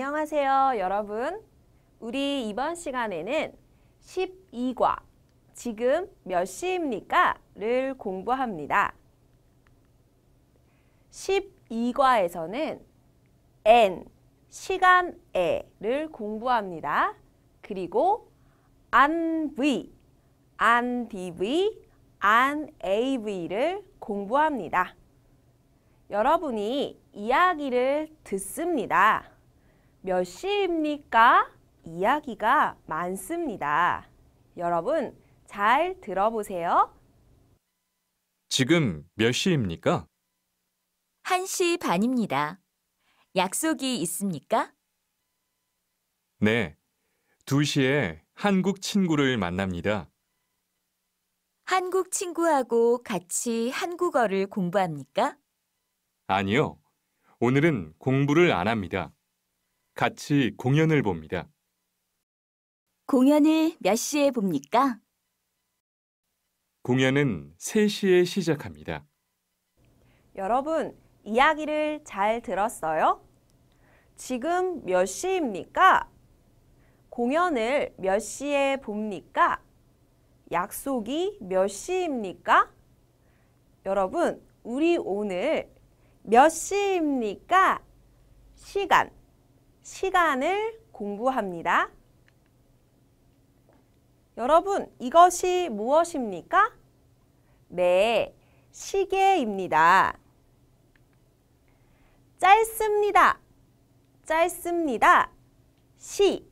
안녕하세요, 여러분. 우리 이번 시간에는 12과 지금 몇 시입니까? 를 공부합니다. 12과에서는 n 시간 에를 공부합니다. 그리고 an v an dv an av를 공부합니다. 여러분이 이야기를 듣습니다. 몇 시입니까? 이야기가 많습니다. 여러분 잘 들어보세요. 지금 몇 시입니까? 1시 반입니다. 약속이 있습니까? 네, 2시에 한국 친구를 만납니다. 한국 친구하고 같이 한국어를 공부합니까? 아니요, 오늘은 공부를 안 합니다. 같이 공연을 봅니다. 공연을 몇 시에 봅니까? 공연은 3시에 시작합니다. 여러분, 이야기를 잘 들었어요? 지금 몇 시입니까? 공연을 몇 시에 봅니까? 약속이 몇 시입니까? 여러분, 우리 오늘 몇 시입니까? 시간 시간을 공부합니다. 여러분, 이것이 무엇입니까? 네, 시계입니다. 짧습니다. 짧습니다. 시,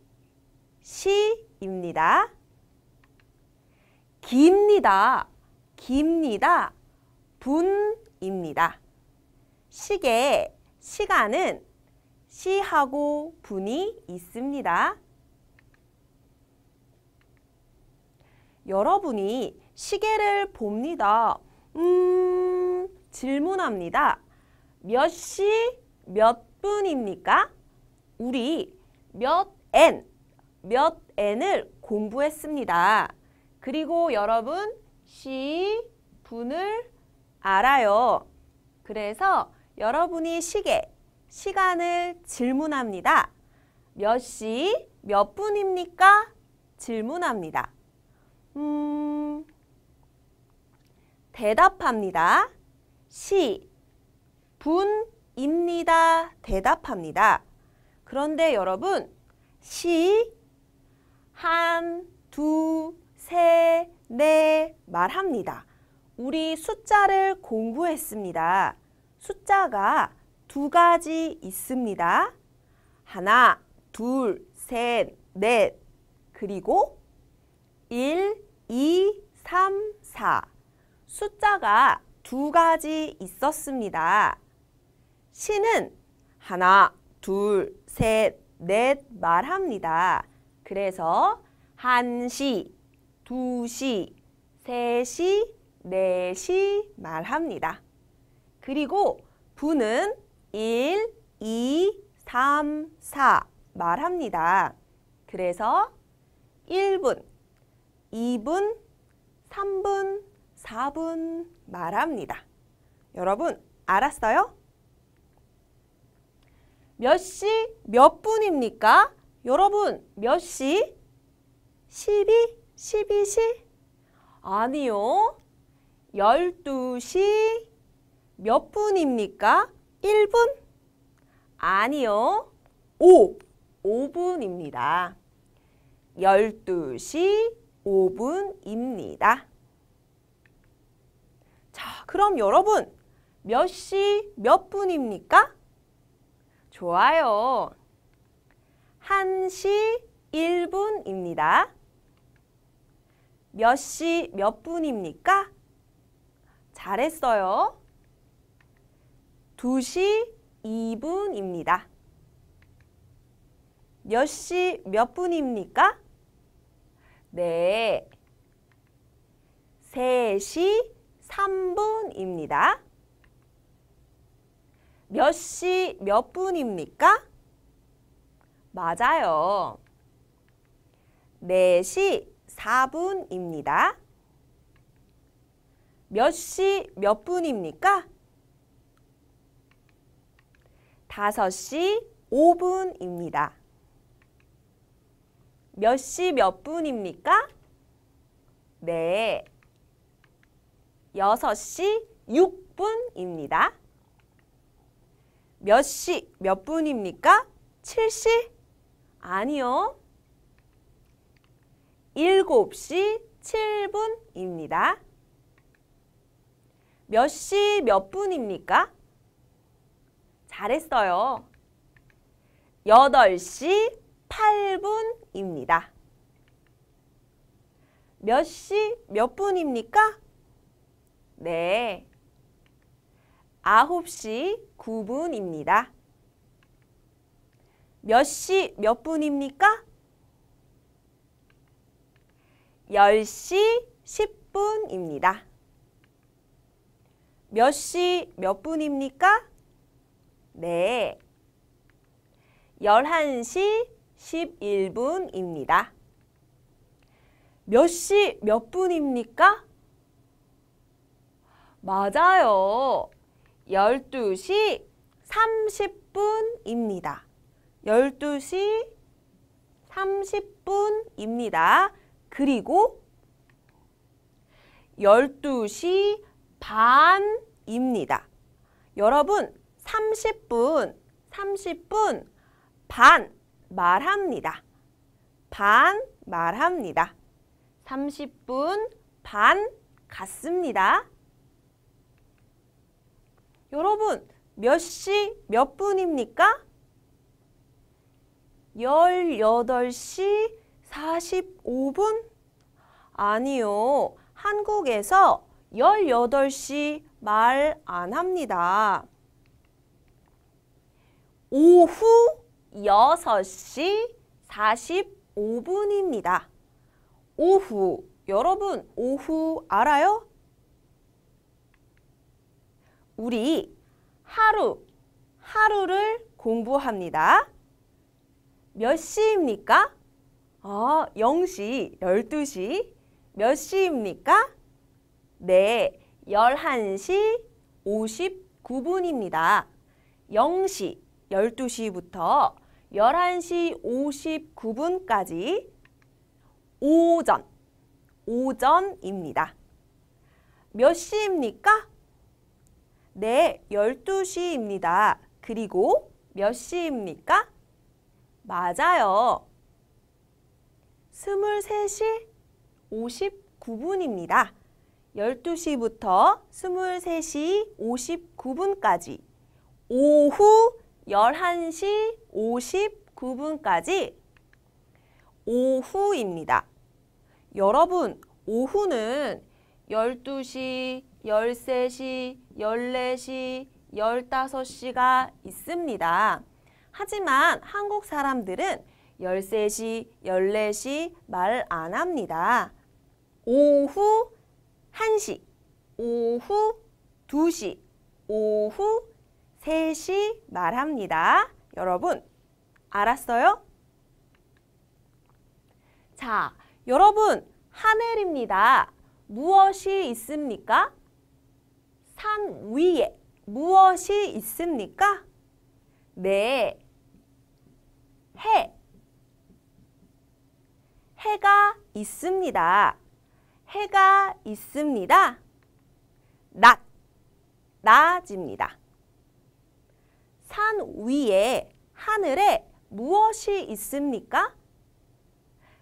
시입니다. 깁니다. 깁니다. 분입니다. 시계, 시간은 시하고 분이 있습니다. 여러분이 시계를 봅니다. 음, 질문합니다. 몇 시 몇 분입니까? 우리 몇 N, 몇 N을 공부했습니다. 그리고 여러분 시, 분을 알아요. 그래서 여러분이 시계 시간을 질문합니다. 몇 시, 몇 분입니까? 질문합니다. 음, 대답합니다. 시, 분입니다. 대답합니다. 그런데 여러분, 시, 한, 두, 세, 네 말합니다. 우리 숫자를 공부했습니다. 숫자가 두 가지 있습니다. 하나, 둘, 셋, 넷. 그리고 1, 2, 3, 4. 숫자가 두 가지 있었습니다. 시는 하나, 둘, 셋, 넷 말합니다. 그래서 1시, 2시, 3시, 4시 말합니다. 그리고 부는 1, 2, 3, 4 말합니다. 그래서 1분, 2분, 3분, 4분 말합니다. 여러분 알았어요? 몇 시, 몇 분입니까? 여러분 몇 시? 12, 12시? 아니요. 12시 몇 분입니까? 1분? 아니요. 5. 5분입니다. 12시 5분입니다. 자, 그럼 여러분 몇 시 몇 분입니까? 좋아요. 1시 1분입니다. 몇 시 몇 분입니까? 잘했어요. 2시 2분입니다. 몇 시 몇 분입니까? 네. 3시 3분입니다. 몇 시 몇 분입니까? 맞아요. 4시 4분입니다. 몇 시 몇 분입니까? 5시 5분입니다. 몇 시 몇 분입니까? 네. 6시 6분입니다. 몇 시 몇 분입니까? 7시? 아니요. 7시 7분입니다. 몇 시 몇 분입니까? 잘했어요. 8시 8분입니다. 몇 시 몇 분입니까? 네. 9시 9분입니다. 몇 시 몇 분입니까? 10시 10분입니다. 몇 시 몇 분입니까? 네. 11시 11분입니다. 몇 시 몇 분입니까? 맞아요. 12시 30분입니다. 12시 30분입니다. 그리고 12시 반입니다. 여러분 30분, 30분 반 말합니다. 반 말합니다. 30분 반 갔습니다. 여러분 몇 시 몇 분입니까? 18시 45분? 아니요. 한국에서 18시 말 안 합니다. 오후 6시 45분입니다. 오후, 여러분 오후 알아요? 우리 하루, 하루를 공부합니다. 몇 시입니까? 아, 0시, 12시. 몇 시입니까? 네, 11시 59분입니다. 0시, 12시부터 11시 59분까지 오전, 오전입니다. 몇 시입니까? 네, 12시입니다. 그리고 몇 시입니까? 맞아요. 23시 59분입니다. 12시부터 23시 59분까지 오후 11시 59분까지 오후입니다. 여러분, 오후는 12시, 13시, 14시, 15시가 있습니다. 하지만 한국 사람들은 13시, 14시 말 안 합니다. 오후 1시, 오후 2시, 오후 셋이 말합니다. 여러분, 알았어요? 자, 여러분, 하늘입니다. 무엇이 있습니까? 산 위에 무엇이 있습니까? 네, 해. 해가 있습니다. 해가 있습니다. 낮, 낮입니다. 산 위에 하늘에 무엇이 있습니까?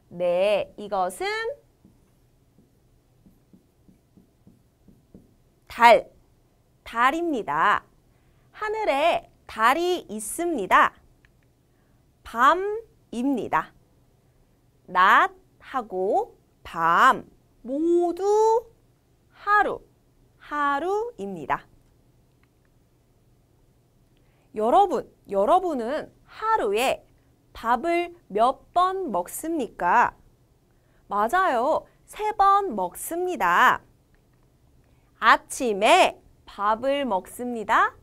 네, 이것은 달, 달입니다. 하늘에 달이 있습니다. 밤입니다. 낮하고 밤 모두 하루, 하루입니다. 여러분, 여러분은 하루에 밥을 몇 번 먹습니까? 맞아요. 세 번 먹습니다. 아침에 밥을 먹습니다.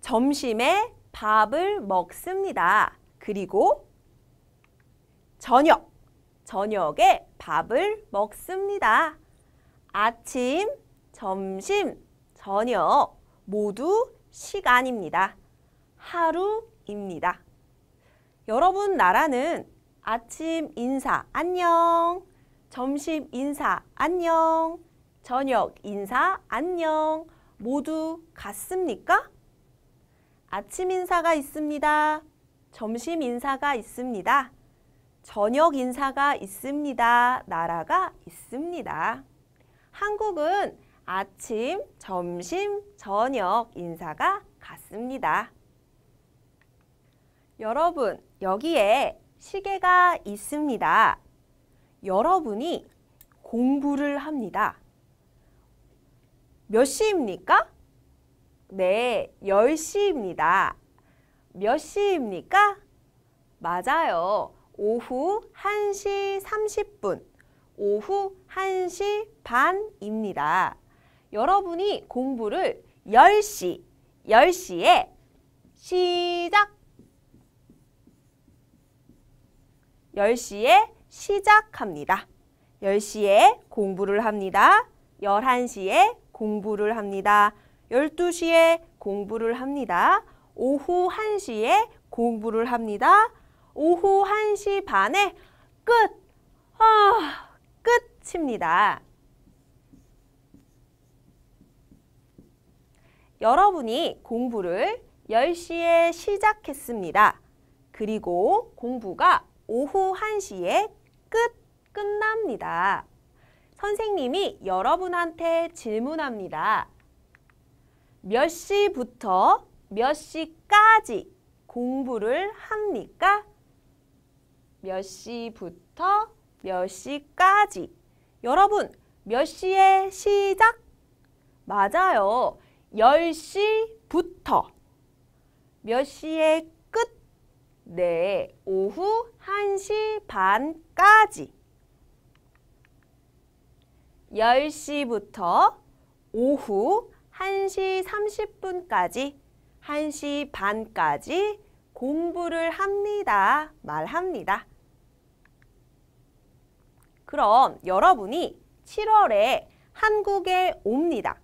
점심에 밥을 먹습니다. 그리고 저녁, 저녁에 밥을 먹습니다. 아침, 점심, 저녁 모두 시간입니다. 하루입니다. 여러분 나라는 아침 인사 안녕, 점심 인사 안녕, 저녁 인사 안녕 모두 같습니까? 아침 인사가 있습니다. 점심 인사가 있습니다. 저녁 인사가 있습니다. 나라가 있습니다. 한국은 아침, 점심, 저녁 인사가 같습니다. 여러분, 여기에 시계가 있습니다. 여러분이 공부를 합니다. 몇 시입니까? 네, 10시입니다. 몇 시입니까? 맞아요. 오후 1시 30분, 오후 1시 반입니다. 여러분이 공부를 10시, 10시에 시작! 10시에 시작합니다. 10시에 공부를 합니다. 11시에 공부를 합니다. 12시에 공부를 합니다. 오후 1시에 공부를 합니다. 오후 1시 반에 끝! 아, 끝입니다. 여러분이 공부를 10시에 시작했습니다. 그리고 공부가 오후 1시에 끝, 끝납니다. 선생님이 여러분한테 질문합니다. 몇 시부터 몇 시까지 공부를 합니까? 몇 시부터 몇 시까지 여러분 몇 시에 시작? 맞아요. 10시부터 몇 시에 끝? 네, 오후 1시 반까지 10시부터 오후 1시 30분까지 1시 반까지 공부를 합니다. 말합니다. 그럼 여러분이 7월에 한국에 옵니다.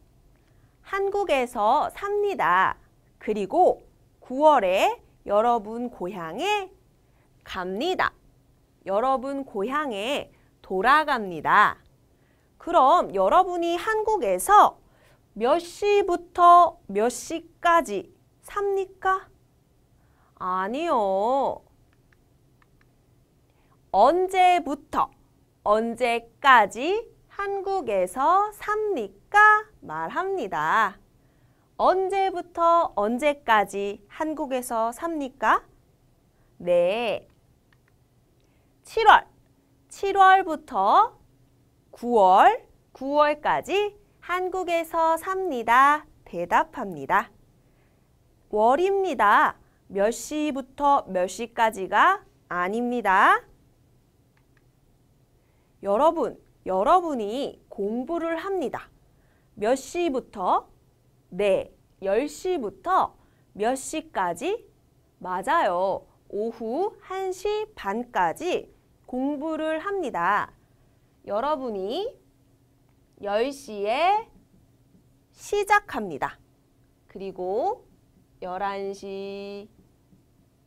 한국에서 삽니다. 그리고 9월에 여러분 고향에 갑니다. 여러분 고향에 돌아갑니다. 그럼 여러분이 한국에서 몇 시부터 몇 시까지 삽니까? 아니요. 언제부터 언제까지 한국에서 삽니까? 말합니다. 언제부터 언제까지 한국에서 삽니까? 네. 7월, 7월부터 9월, 9월까지 한국에서 삽니다. 대답합니다. 월입니다. 몇 시부터 몇 시까지가 아닙니다. 여러분, 여러분이 공부를 합니다. 몇 시부터? 네, 10시부터 몇 시까지? 맞아요. 오후 1시 반까지 공부를 합니다. 여러분이 10시에 시작합니다. 그리고 11시,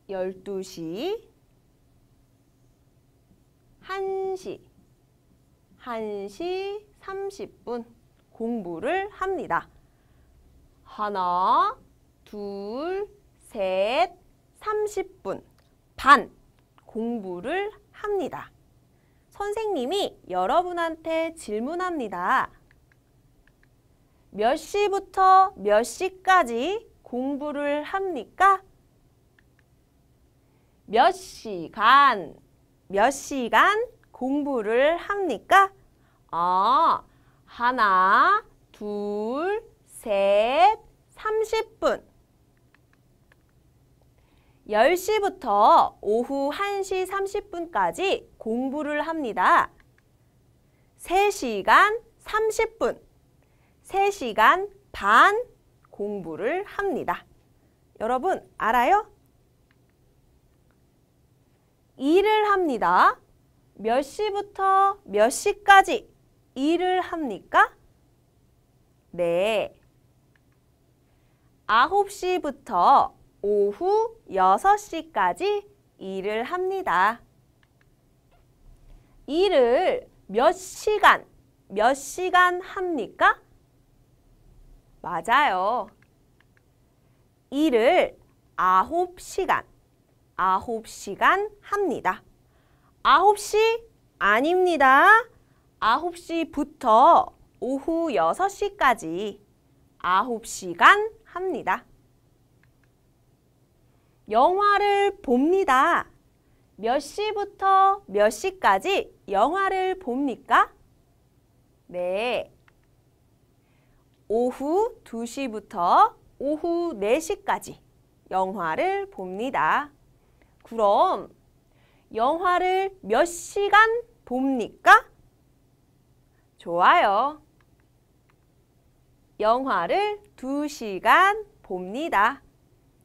12시, 1시, 1시 30분, 공부를 합니다. 하나, 둘, 셋, 30분 반 공부를 합니다. 선생님이 여러분한테 질문합니다. 몇 시부터 몇 시까지 공부를 합니까? 몇 시간, 몇 시간 공부를 합니까? 아, 하나, 둘, 셋, 30분. 10시부터 오후 1시 30분까지 공부를 합니다. 3시간 30분, 3시간 반 공부를 합니다. 여러분 알아요? 일을 합니다. 몇 시부터 몇 시까지 일을 합니까? 네. 9시부터 오후 6시까지 일을 합니다. 일을 몇 시간, 몇 시간 합니까? 맞아요. 일을 9시간, 9시간 합니다. 9시 아닙니다. 9 시부터 오후 6 시까지 9 시간 합니다. 영화를 봅니다. 몇 시부터 몇 시까지 영화를 봅니까? 네. 오후 2시부터 오후 4시까지 영화를 봅니다. 그럼 영화를 몇 시간 봅니까? 좋아요. 영화를 두시간 봅니다.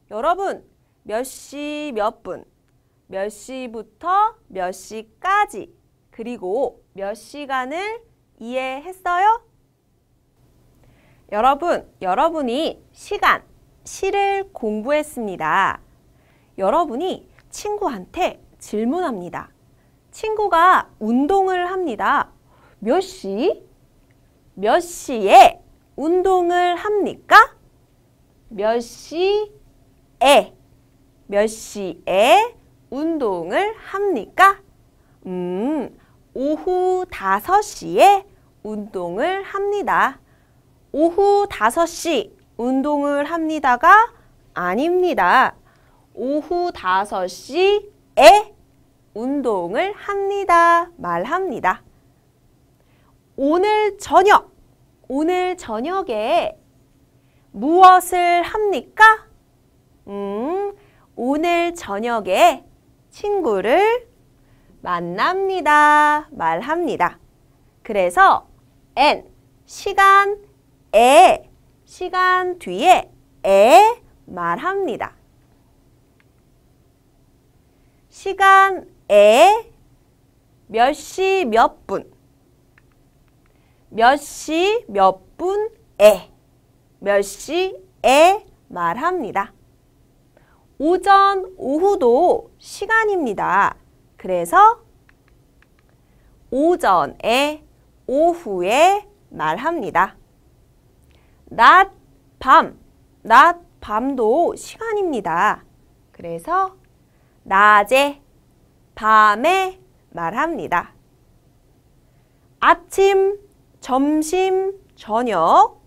여러분, 몇 시 몇 분, 몇 시부터 몇 시까지, 그리고 몇 시간을 이해했어요? 여러분, 여러분이 시간, 시를 공부했습니다. 여러분이 친구한테 질문합니다. 친구가 운동을 합니다. 몇 시? 몇 시에 운동을 합니까? 몇 시에? 몇 시에 운동을 합니까? 음, 오후 5시에 운동을 합니다. 오후 5시 운동을 합니다가 아닙니다. 오후 5시에 운동을 합니다. 말합니다. 오늘 저녁, 오늘 저녁에 무엇을 합니까? 음, 오늘 저녁에 친구를 만납니다. 말합니다. 그래서 n 시간 에 시간 뒤에 에 말합니다. 시간 에몇 시 몇 분. 몇시몇 분에 몇 시에 말합니다. 오전, 오후도 시간입니다. 그래서 오전에, 오후에 말합니다. 낮, 밤, 낮, 밤도 시간입니다. 그래서 낮에, 밤에 말합니다. 아침, 점심, 저녁.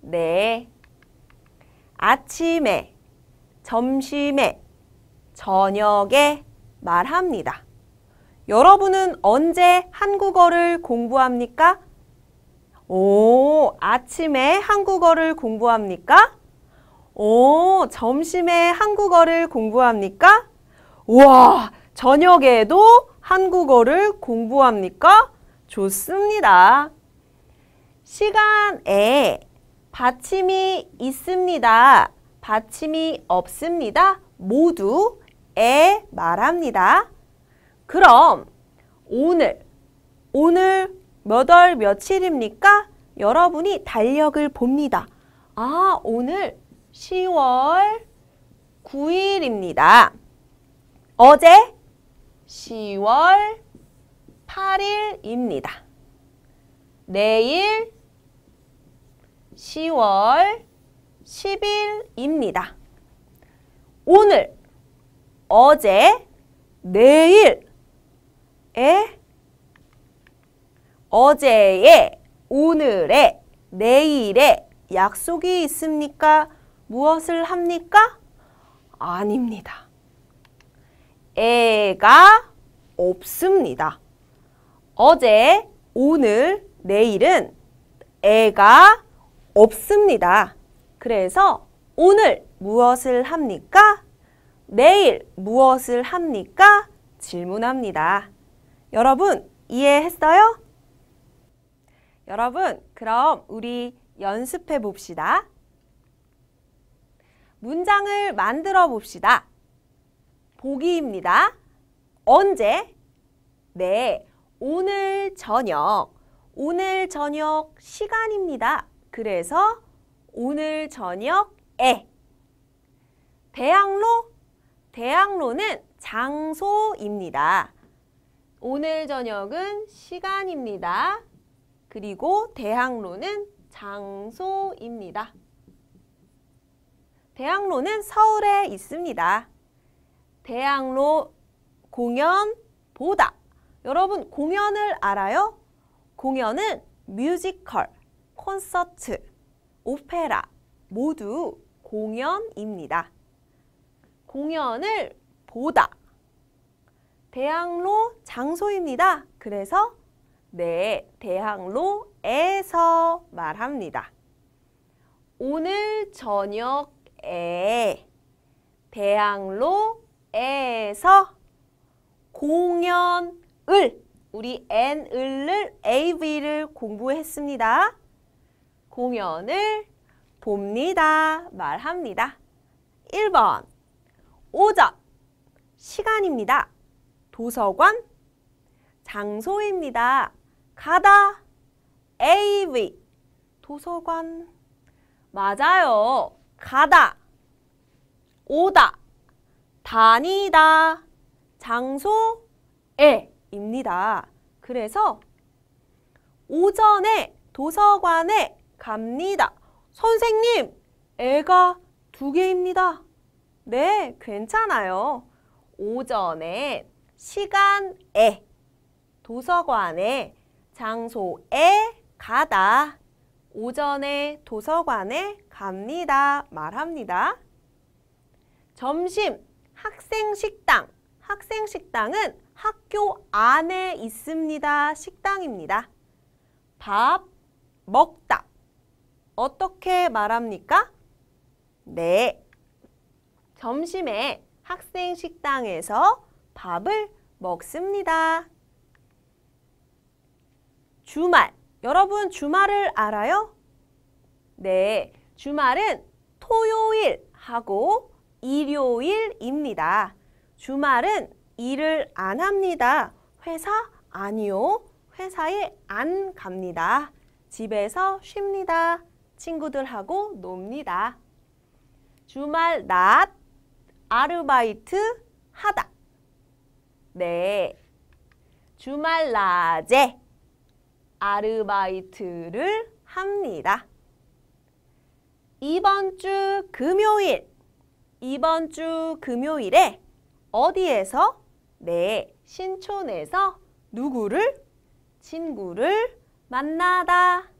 네. 아침에, 점심에, 저녁에 말합니다. 여러분은 언제 한국어를 공부합니까? 오, 아침에 한국어를 공부합니까? 오, 점심에 한국어를 공부합니까? 우와, 저녁에도 한국어를 공부합니까? 좋습니다. 시간에 받침이 있습니다. 받침이 없습니다. 모두 에 말합니다. 그럼 오늘, 오늘 몇월 며칠입니까? 여러분이 달력을 봅니다. 아, 오늘 10월 9일입니다. 어제 10월 8일입니다. 내일 10월 10일입니다. 오늘, 어제, 내일에 어제에 오늘에 내일에 약속이 있습니까? 무엇을 합니까? 아닙니다. 애가 없습니다. 어제, 오늘, 내일은 애가 없습니다. 그래서 오늘 무엇을 합니까? 내일 무엇을 합니까? 질문합니다. 여러분 이해했어요? 여러분 그럼 우리 연습해 봅시다. 문장을 만들어 봅시다. 보기입니다. 언제? 네, 오늘 저녁. 오늘 저녁 시간입니다. 그래서 오늘 저녁에 대학로 대학로는 장소입니다. 오늘 저녁은 시간입니다. 그리고 대학로는 장소입니다. 대학로는 서울에 있습니다. 대학로 공연 보다. 여러분 공연을 알아요? 공연은 뮤지컬, 콘서트, 오페라 모두 공연입니다. 공연을 보다. 대학로 장소입니다. 그래서 네, 대학로에서 말합니다. 오늘 저녁에 대학로에서 공연을 우리 N을을 AV를 공부했습니다. 공연을 봅니다. 말합니다. 1번 오전 시간입니다. 도서관 장소입니다. 가다 AV 도서관 맞아요. 가다 오다 다니다 장소에 입니다. 그래서 오전에 도서관에 갑니다. 선생님, 애가 두 개입니다. 네, 괜찮아요. 오전에 시간에 도서관에 장소에 가다 오전에 도서관에 갑니다 말합니다. 점심 학생식당 학생식당은 학교 안에 있습니다. 식당입니다. 밥 먹다 어떻게 말합니까? 네. 점심에 학생 식당에서 밥을 먹습니다. 주말. 여러분 주말을 알아요? 네. 주말은 토요일하고 일요일입니다. 주말은 일을 안 합니다. 회사 아니요. 회사에 안 갑니다. 집에서 쉽니다. 친구들하고 놉니다. 주말 낮 아르바이트 하다. 네. 주말 낮에 아르바이트를 합니다. 이번 주 금요일 이번 주 금요일에 어디에서? 네, 신촌에서 누구를? 친구를 만나다.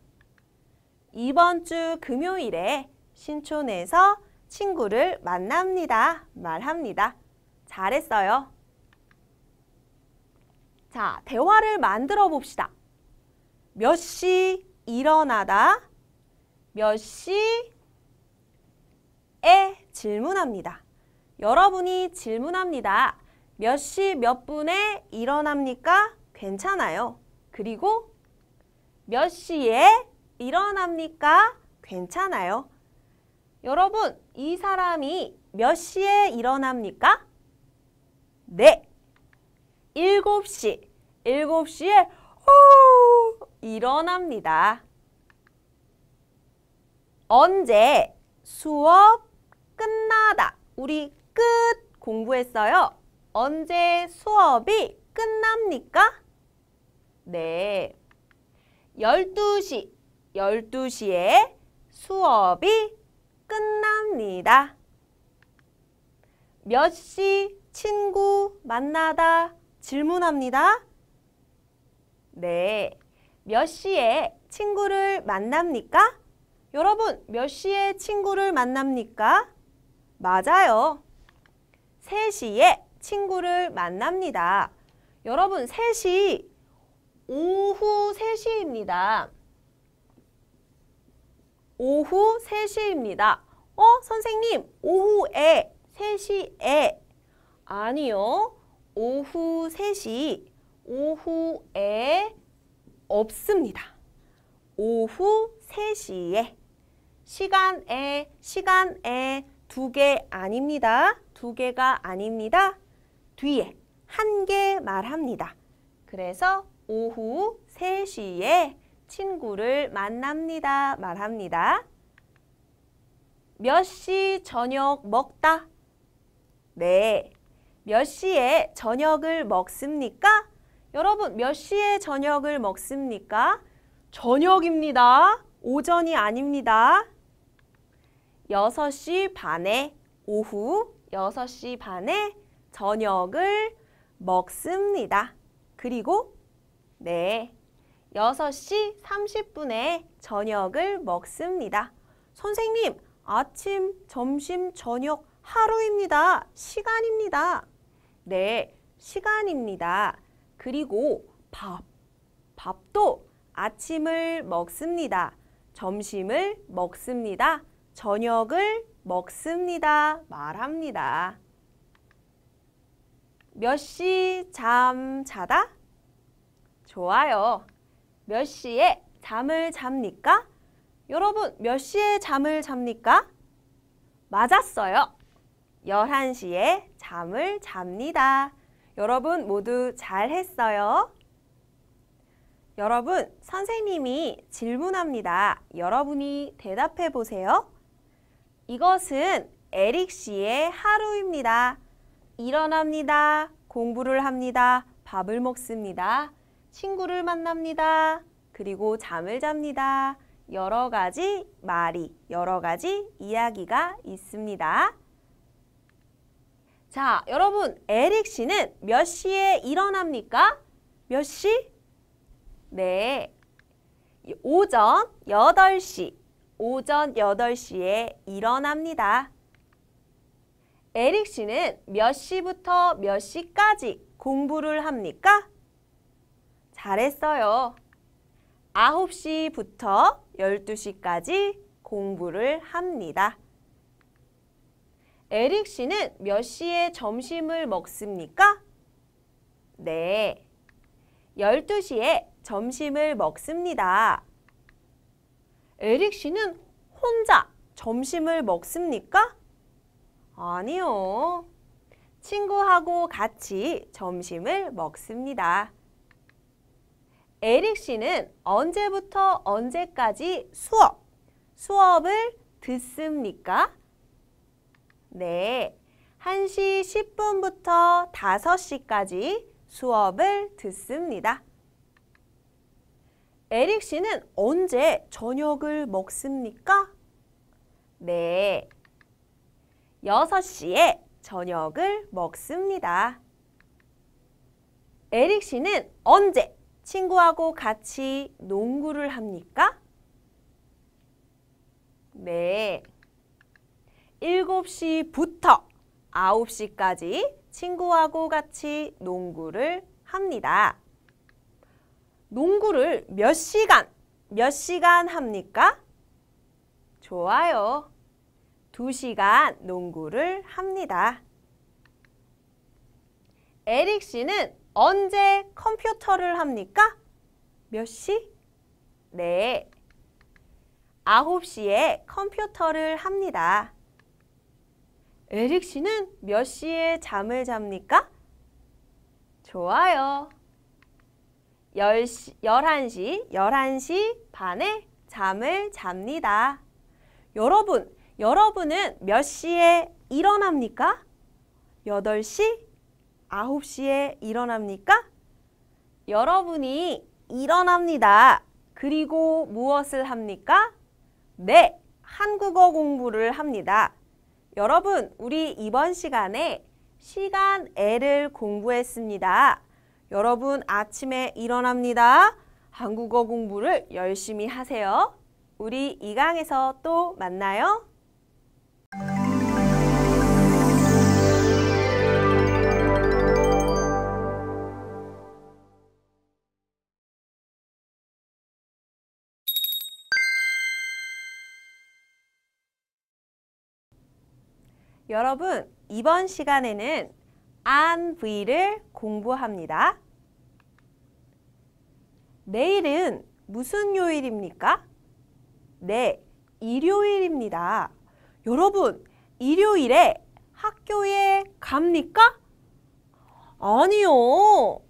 이번 주 금요일에 신촌에서 친구를 만납니다. 말합니다. 잘했어요. 자, 대화를 만들어 봅시다. 몇 시 일어나다? 몇 시에 질문합니다. 여러분이 질문합니다. 몇 시 몇 분에 일어납니까? 괜찮아요. 그리고 몇 시에 일어납니까? 괜찮아요. 여러분, 이 사람이 몇 시에 일어납니까? 네. 7시. 7시에 후 일어납니다. 언제 수업 끝나다. 우리 끝 공부했어요. 언제 수업이 끝납니까? 네. 12시, 12시에 수업이 끝납니다. 몇 시 친구 만나다 질문합니다. 네, 몇 시에 친구를 만납니까? 여러분, 몇 시에 친구를 만납니까? 맞아요. 3시에 친구를 만납니다. 여러분, 3시, 오후 3시입니다. 오후 3시입니다. 어, 선생님, 오후에, 3시에. 아니요. 오후 3시, 오후에 없습니다. 오후 3시에. 시간에, 시간에 두 개 아닙니다. 두 개가 아닙니다. 뒤에 한 개 말합니다. 그래서 오후 3시에 친구를 만납니다. 말합니다. 몇 시 저녁 먹다? 네. 몇 시에 저녁을 먹습니까? 여러분, 몇 시에 저녁을 먹습니까? 저녁입니다. 오전이 아닙니다. 6시 반에 오후 6시 반에 저녁을 먹습니다. 그리고 네, 6시3 0 분에 저녁을 먹습니다. 선생님, 아침, 점심, 저녁 하루입니다. 시간입니다. 네, 시간입니다. 그리고 밥, 밥도 아침을 먹습니다. 점심을 먹습니다. 저녁을 먹습니다. 말합니다. 몇 시 잠 자다? 좋아요. 몇 시에 잠을 잡니까? 여러분 몇 시에 잠을 잡니까? 맞았어요. 11시에 잠을 잡니다. 여러분 모두 잘했어요. 여러분, 선생님이 질문합니다. 여러분이 대답해 보세요. 이것은 에릭 씨의 하루입니다. 일어납니다. 공부를 합니다. 밥을 먹습니다. 친구를 만납니다. 그리고 잠을 잡니다. 여러 가지 말이, 여러 가지 이야기가 있습니다. 자, 여러분, 에릭 씨는 몇 시에 일어납니까? 몇 시? 네, 오전 8시, 오전 8시에 일어납니다. 에릭 씨는 몇 시부터 몇 시까지 공부를 합니까? 잘했어요. 9시부터 12시까지 공부를 합니다. 에릭 씨는 몇 시에 점심을 먹습니까? 네, 12시에 점심을 먹습니다. 에릭 씨는 혼자 점심을 먹습니까? 아니요. 친구하고 같이 점심을 먹습니다. 에릭 씨는 언제부터 언제까지 수업, 수업을 듣습니까? 네, 1시 10분부터 5시까지 수업을 듣습니다. 에릭 씨는 언제 저녁을 먹습니까? 네, 6시에 저녁을 먹습니다. 에릭 씨는 언제 친구하고 같이 농구를 합니까? 네. 7시부터 9시까지 친구하고 같이 농구를 합니다. 농구를 몇 시간, 몇 시간 합니까? 좋아요. 2시간 농구를 합니다. 에릭 씨는 언제 컴퓨터를 합니까? 몇 시? 네. 9시에 컴퓨터를 합니다. 에릭 씨는 몇 시에 잠을 잡니까? 좋아요. 10시, 11시, 11시 반에 잠을 잡니다. 여러분, 여러분은 몇 시에 일어납니까? 8시, 9시에 일어납니까? 여러분이 일어납니다. 그리고 무엇을 합니까? 네, 한국어 공부를 합니다. 여러분, 우리 이번 시간에 시간 애를 공부했습니다. 여러분, 아침에 일어납니다. 한국어 공부를 열심히 하세요. 우리 이 강에서 또 만나요. 여러분, 이번 시간에는 안V를 공부합니다. 내일은 무슨 요일입니까? 네, 일요일입니다. 여러분, 일요일에 학교에 갑니까? 아니요.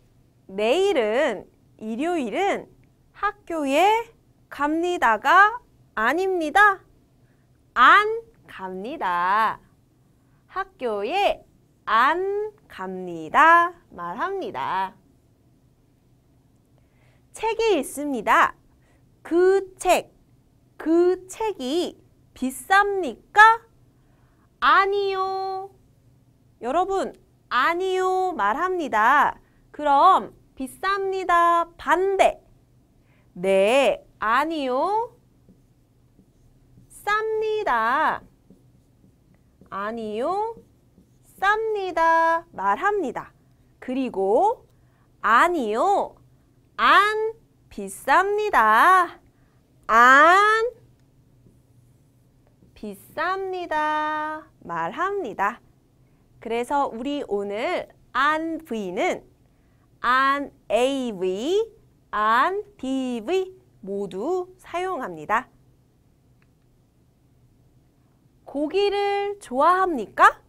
내일은, 일요일은 학교에 갑니다가 아닙니다. 안 갑니다. 학교에 안 갑니다. 말합니다. 책이 있습니다. 그 책, 그 책이 비쌉니까? 아니요. 여러분, 아니요 말합니다. 그럼 비쌉니다 반대. 네, 아니요. 쌉니다. 아니요, 쌉니다. 말합니다. 그리고 아니요, 안 비쌉니다. 안 비쌉니다. 말합니다. 그래서 우리 오늘 안 V는 안 AV, 안 DV 모두 사용합니다. 고기를 좋아합니까?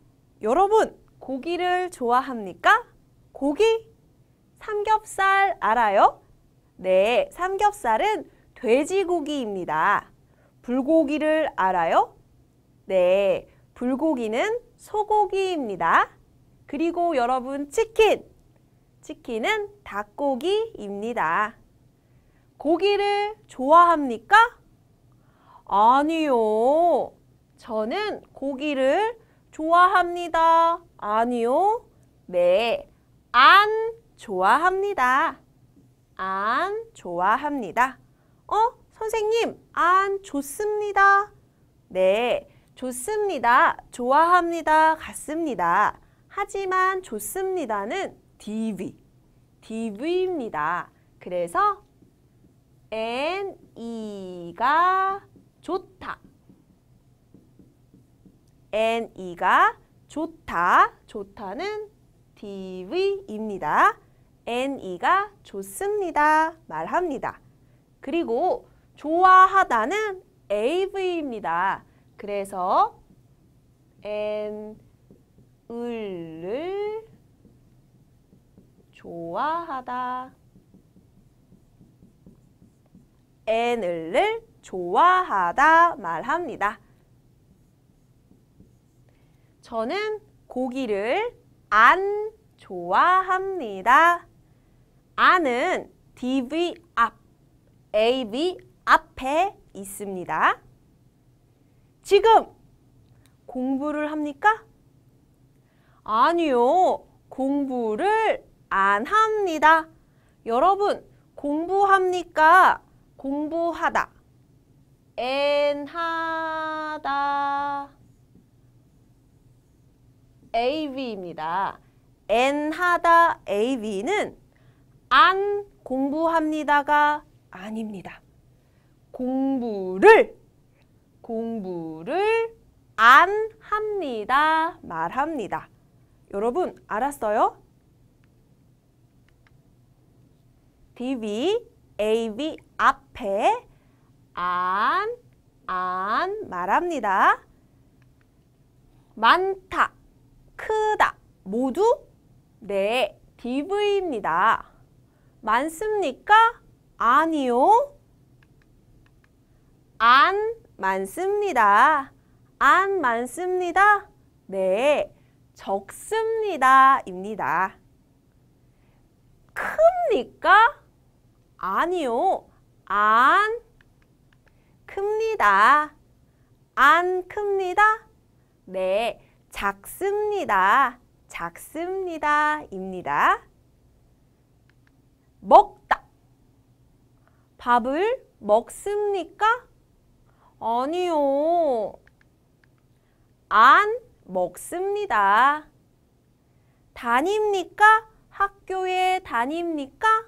여러분, 고기를 좋아합니까? 고기? 삼겹살 알아요? 네, 삼겹살은 돼지고기입니다. 불고기를 알아요? 네, 불고기는 소고기입니다. 그리고 여러분 치킨! 치킨은 닭고기입니다. 고기를 좋아합니까? 아니요. 저는 고기를 좋아합니다. 아니요. 네. 안 좋아합니다. 안 좋아합니다. 어? 선생님, 안 좋습니다. 네. 좋습니다. 좋아합니다. 같습니다. 하지만 좋습니다는 DV. DV입니다. 그래서 NE가 좋다. N, E가 좋다. 좋다는 DV입니다. N, E가 좋습니다. 말합니다. 그리고 좋아하다는 AV입니다. 그래서 N, 을 좋아하다. N을 좋아하다 말합니다. 저는 고기를 안 좋아합니다. 안은 DV 앞, AV 앞에 있습니다. 지금 공부를 합니까? 아니요. 공부를 안 합니다. 여러분, 공부합니까? 공부하다. 엔 하다. AV입니다. N 하다 AV는 안 공부합니다가 아닙니다. 공부를 공부를 안 합니다 말합니다. 여러분 알았어요? DV, AV 앞에 안, 안 말합니다. 많다, 크다, 모두? 네, DV입니다. 많습니까? 아니요. 안 많습니다. 안 많습니다. 네, 적습니다. 입니다. 큽니까? 아니요. 안 큽니다. 안 큽니다. 네, 작습니다. 작습니다. 입니다. 먹다. 밥을 먹습니까? 아니요. 안 먹습니다. 다닙니까? 학교에 다닙니까?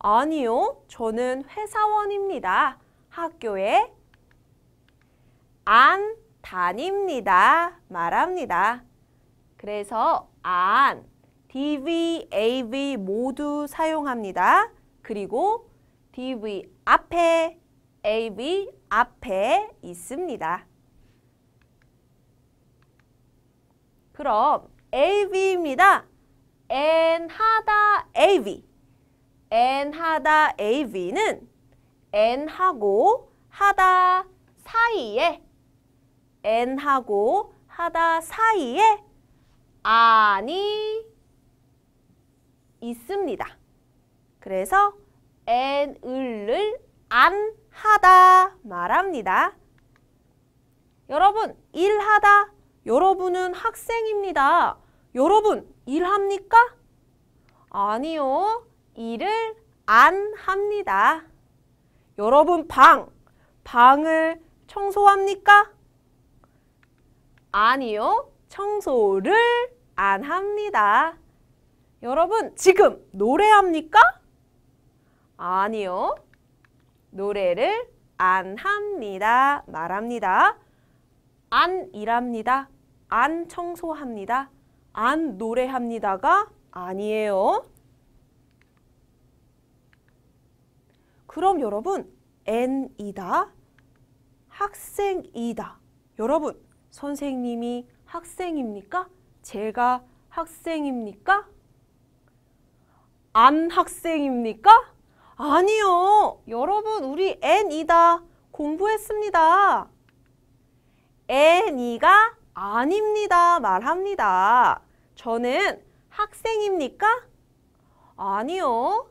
아니요. 저는 회사원입니다. 학교에 안 다닙니다. 말합니다. 그래서 안, DV, AV 모두 사용합니다. 그리고 DV 앞에, AV 앞에 있습니다. 그럼 AV입니다. 엔 하다 AV. 엔 하다 AV는 엔하고 하다 사이에 n하고 하다 사이에 안이 있습니다. 그래서 n을을 안하다 말합니다. 여러분 일하다 여러분은 학생입니다. 여러분 일합니까? 아니요. 일을 안 합니다. 여러분 방, 방을 청소합니까? 아니요, 청소를 안 합니다. 여러분, 지금 노래합니까? 아니요, 노래를 안 합니다. 말합니다. 안 일합니다. 안 청소합니다. 안 노래합니다가 아니에요. 그럼 여러분, n이다, 학생이다. 여러분, 선생님이 학생입니까? 제가 학생입니까? 안 학생입니까? 아니요. 여러분 우리 N이다. 공부했습니다. N이가 아닙니다. 말합니다. 저는 학생입니까? 아니요.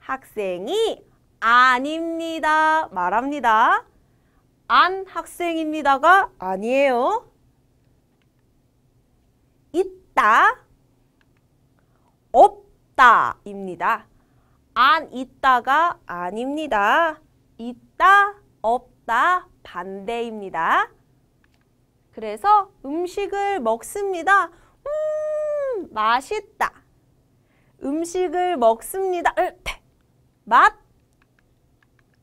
학생이 아닙니다. 말합니다. 안 학생입니다가 아니에요. 있다, 없다입니다. 안 있다가 아닙니다. 있다, 없다, 반대입니다. 그래서 음식을 먹습니다. 음, 맛있다. 음식을 먹습니다. 맛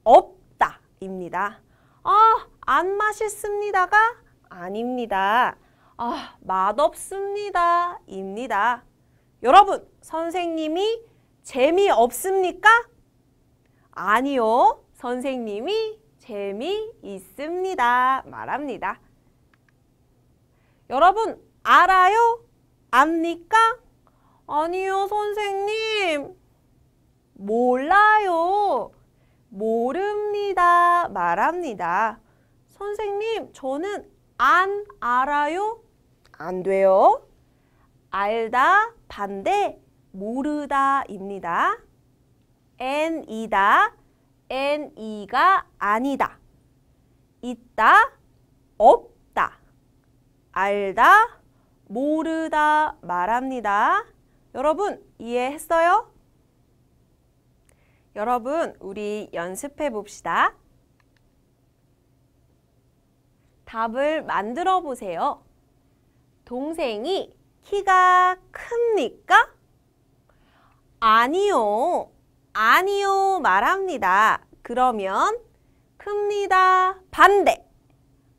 없다입니다. 아, 안 맛있습니다가 아닙니다. 아, 맛없습니다. 입니다. 여러분, 선생님이 재미없습니까? 아니요. 선생님이 재미있습니다. 말합니다. 여러분, 알아요? 압니까? 아니요, 선생님. 몰라요. 모릅니다. 말합니다. 선생님, 저는 안 알아요. 안 돼요. 알다 반대 모르다입니다. N이다. N이가 아니다. 있다. 없다. 알다. 모르다 말합니다. 여러분 이해했어요? 여러분, 우리 연습해 봅시다. 답을 만들어 보세요. 동생이 키가 큽니까? 아니요. 아니요 말합니다. 그러면 큽니다. 반대.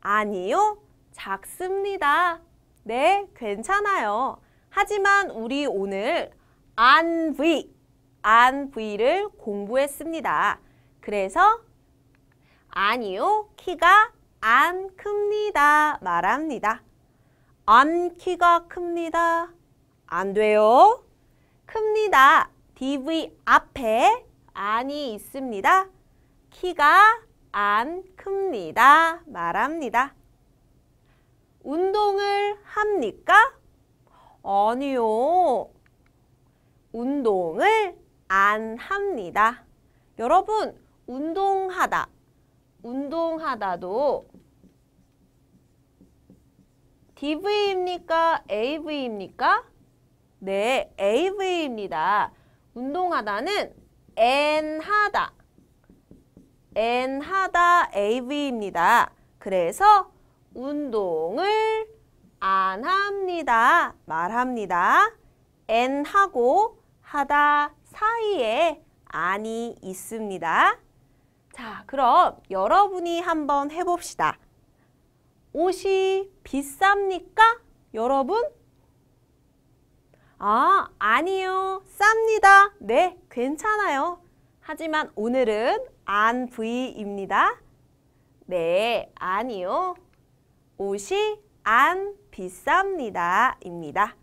아니요. 작습니다. 네, 괜찮아요. 하지만 우리 오늘 안위 안 부위를 공부했습니다. 그래서 아니요, 키가 안 큽니다. 말합니다. 안 키가 큽니다. 안 돼요. 큽니다. DV 앞에 안이 있습니다. 키가 안 큽니다. 말합니다. 운동을 합니까? 아니요. 운동을 안 합니다. 여러분 운동하다, 운동하다도 DV입니까? AV입니까? 네, AV입니다. 운동하다는 N하다, N하다 AV입니다. 그래서 운동을 안 합니다. 말합니다. N하고 하다 사이에 안이 있습니다. 자, 그럼 여러분이 한번 해봅시다. 옷이 비쌉니까? 여러분? 아, 아니요. 쌉니다. 네, 괜찮아요. 하지만 오늘은 안 부위입니다. 네, 아니요. 옷이 안 비쌉니다. 입니다.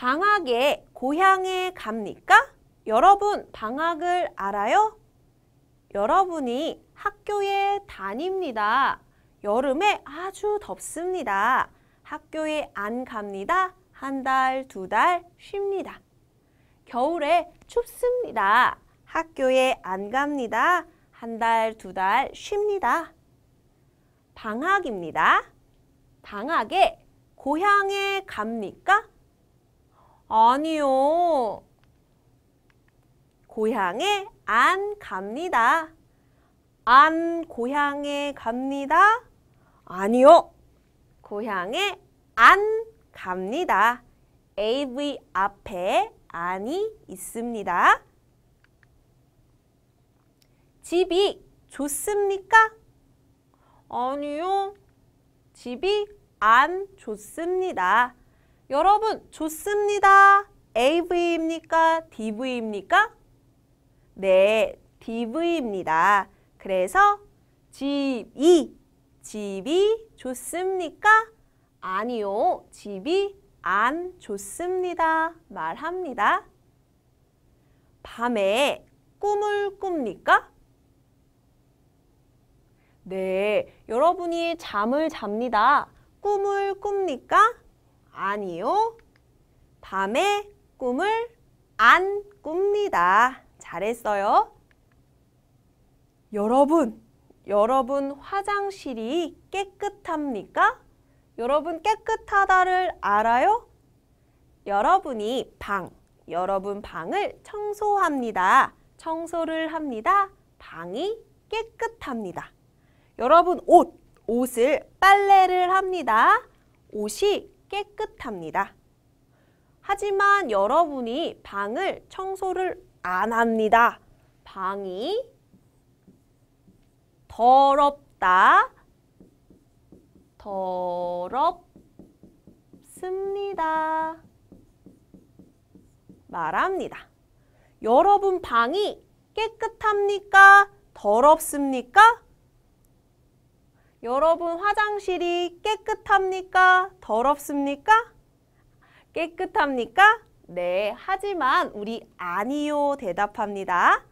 방학에 고향에 갑니까? 여러분 방학을 알아요? 여러분이 학교에 다닙니다. 여름에 아주 덥습니다. 학교에 안 갑니다. 한 달, 두 달 쉽니다. 겨울에 춥습니다. 학교에 안 갑니다. 한 달, 두 달 쉽니다. 방학입니다. 방학에 고향에 갑니까? 아니요. 고향에 안 갑니다. 안 고향에 갑니다. 아니요. 고향에 안 갑니다. AV 앞에 안이 있습니다. 집이 좋습니까? 아니요. 집이 안 좋습니다. 여러분 좋습니다. AV입니까? DV입니까? 네, DV입니다. 그래서 집이, 집이 좋습니까? 아니요, 집이 안 좋습니다. 말합니다. 밤에 꿈을 꿉니까? 네, 여러분이 잠을 잡니다. 꿈을 꿉니까? 아니요. 밤에 꿈을 안 꿉니다. 잘했어요. 여러분, 여러분 화장실이 깨끗합니까? 여러분 깨끗하다를 알아요? 여러분이 방, 여러분 방을 청소합니다. 청소를 합니다. 방이 깨끗합니다. 여러분 옷, 옷을 빨래를 합니다. 옷이 깨끗합니다. 하지만 여러분이 방을 청소를 안 합니다. 방이 더럽다, 더럽습니다. 말합니다. 여러분 방이 깨끗합니까? 더럽습니까? 여러분 화장실이 깨끗합니까? 더럽습니까? 깨끗합니까? 네, 하지만 우리 아니요 대답합니다.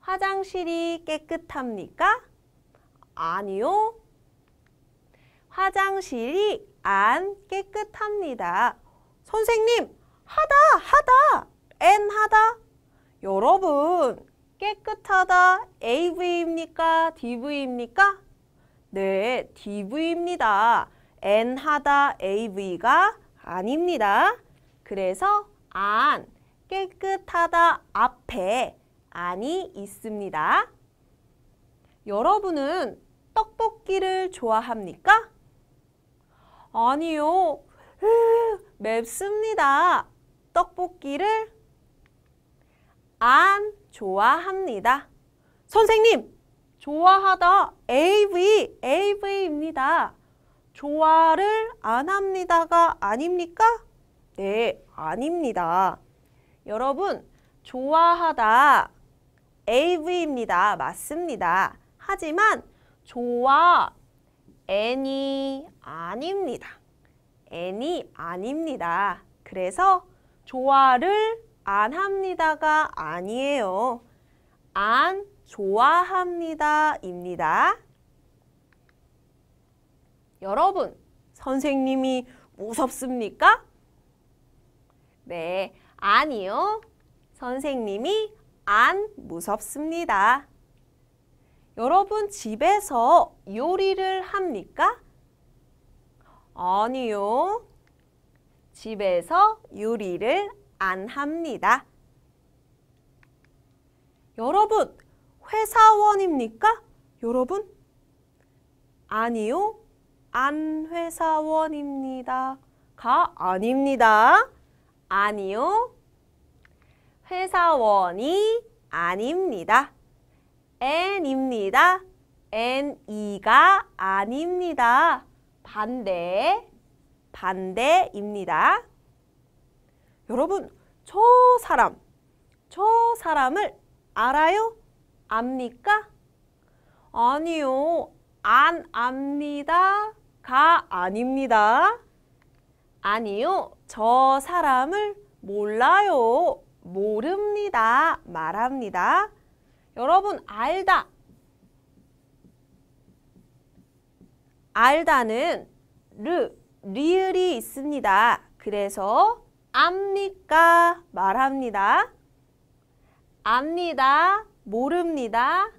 화장실이 깨끗합니까? 아니요. 화장실이 안 깨끗합니다. 선생님, 하다, 하다, 엔 하다. 여러분, 깨끗하다 AV입니까? DV입니까? 네, DV입니다. N 하다 AV가 아닙니다. 그래서 안, 깨끗하다 앞에 안이 있습니다. 여러분은 떡볶이를 좋아합니까? 아니요. 맵습니다. 떡볶이를 안 좋아합니다. 선생님, 좋아하다 AV, AV입니다. 좋아를 안 합니다가 아닙니까? 네, 아닙니다. 여러분, 좋아하다 AV입니다. 맞습니다. 하지만 좋아 N이 아닙니다. N이 아닙니다. 그래서 좋아를 안 합니다가 아니에요. 안 좋아합니다. 입니다. 여러분, 선생님이 무섭습니까? 네, 아니요. 선생님이 안 무섭습니다. 여러분 집에서 요리를 합니까? 아니요. 집에서 요리를 안 합니다. 여러분 회사원입니까? 여러분? 아니요. 안 회사원입니다. 가 아닙니다. 아니요. 회사원이 아닙니다. N입니다. N2가 아닙니다. 반대, 반대입니다. 여러분, 저 사람, 저 사람을 알아요? 압니까? 아니요. 안 압니다. 가 아닙니다. 아니요. 저 사람을 몰라요. 모릅니다. 말합니다. 여러분 알다. 알다는 르, 리을이 있습니다. 그래서 압니까 말합니다. 압니다. 모릅니다.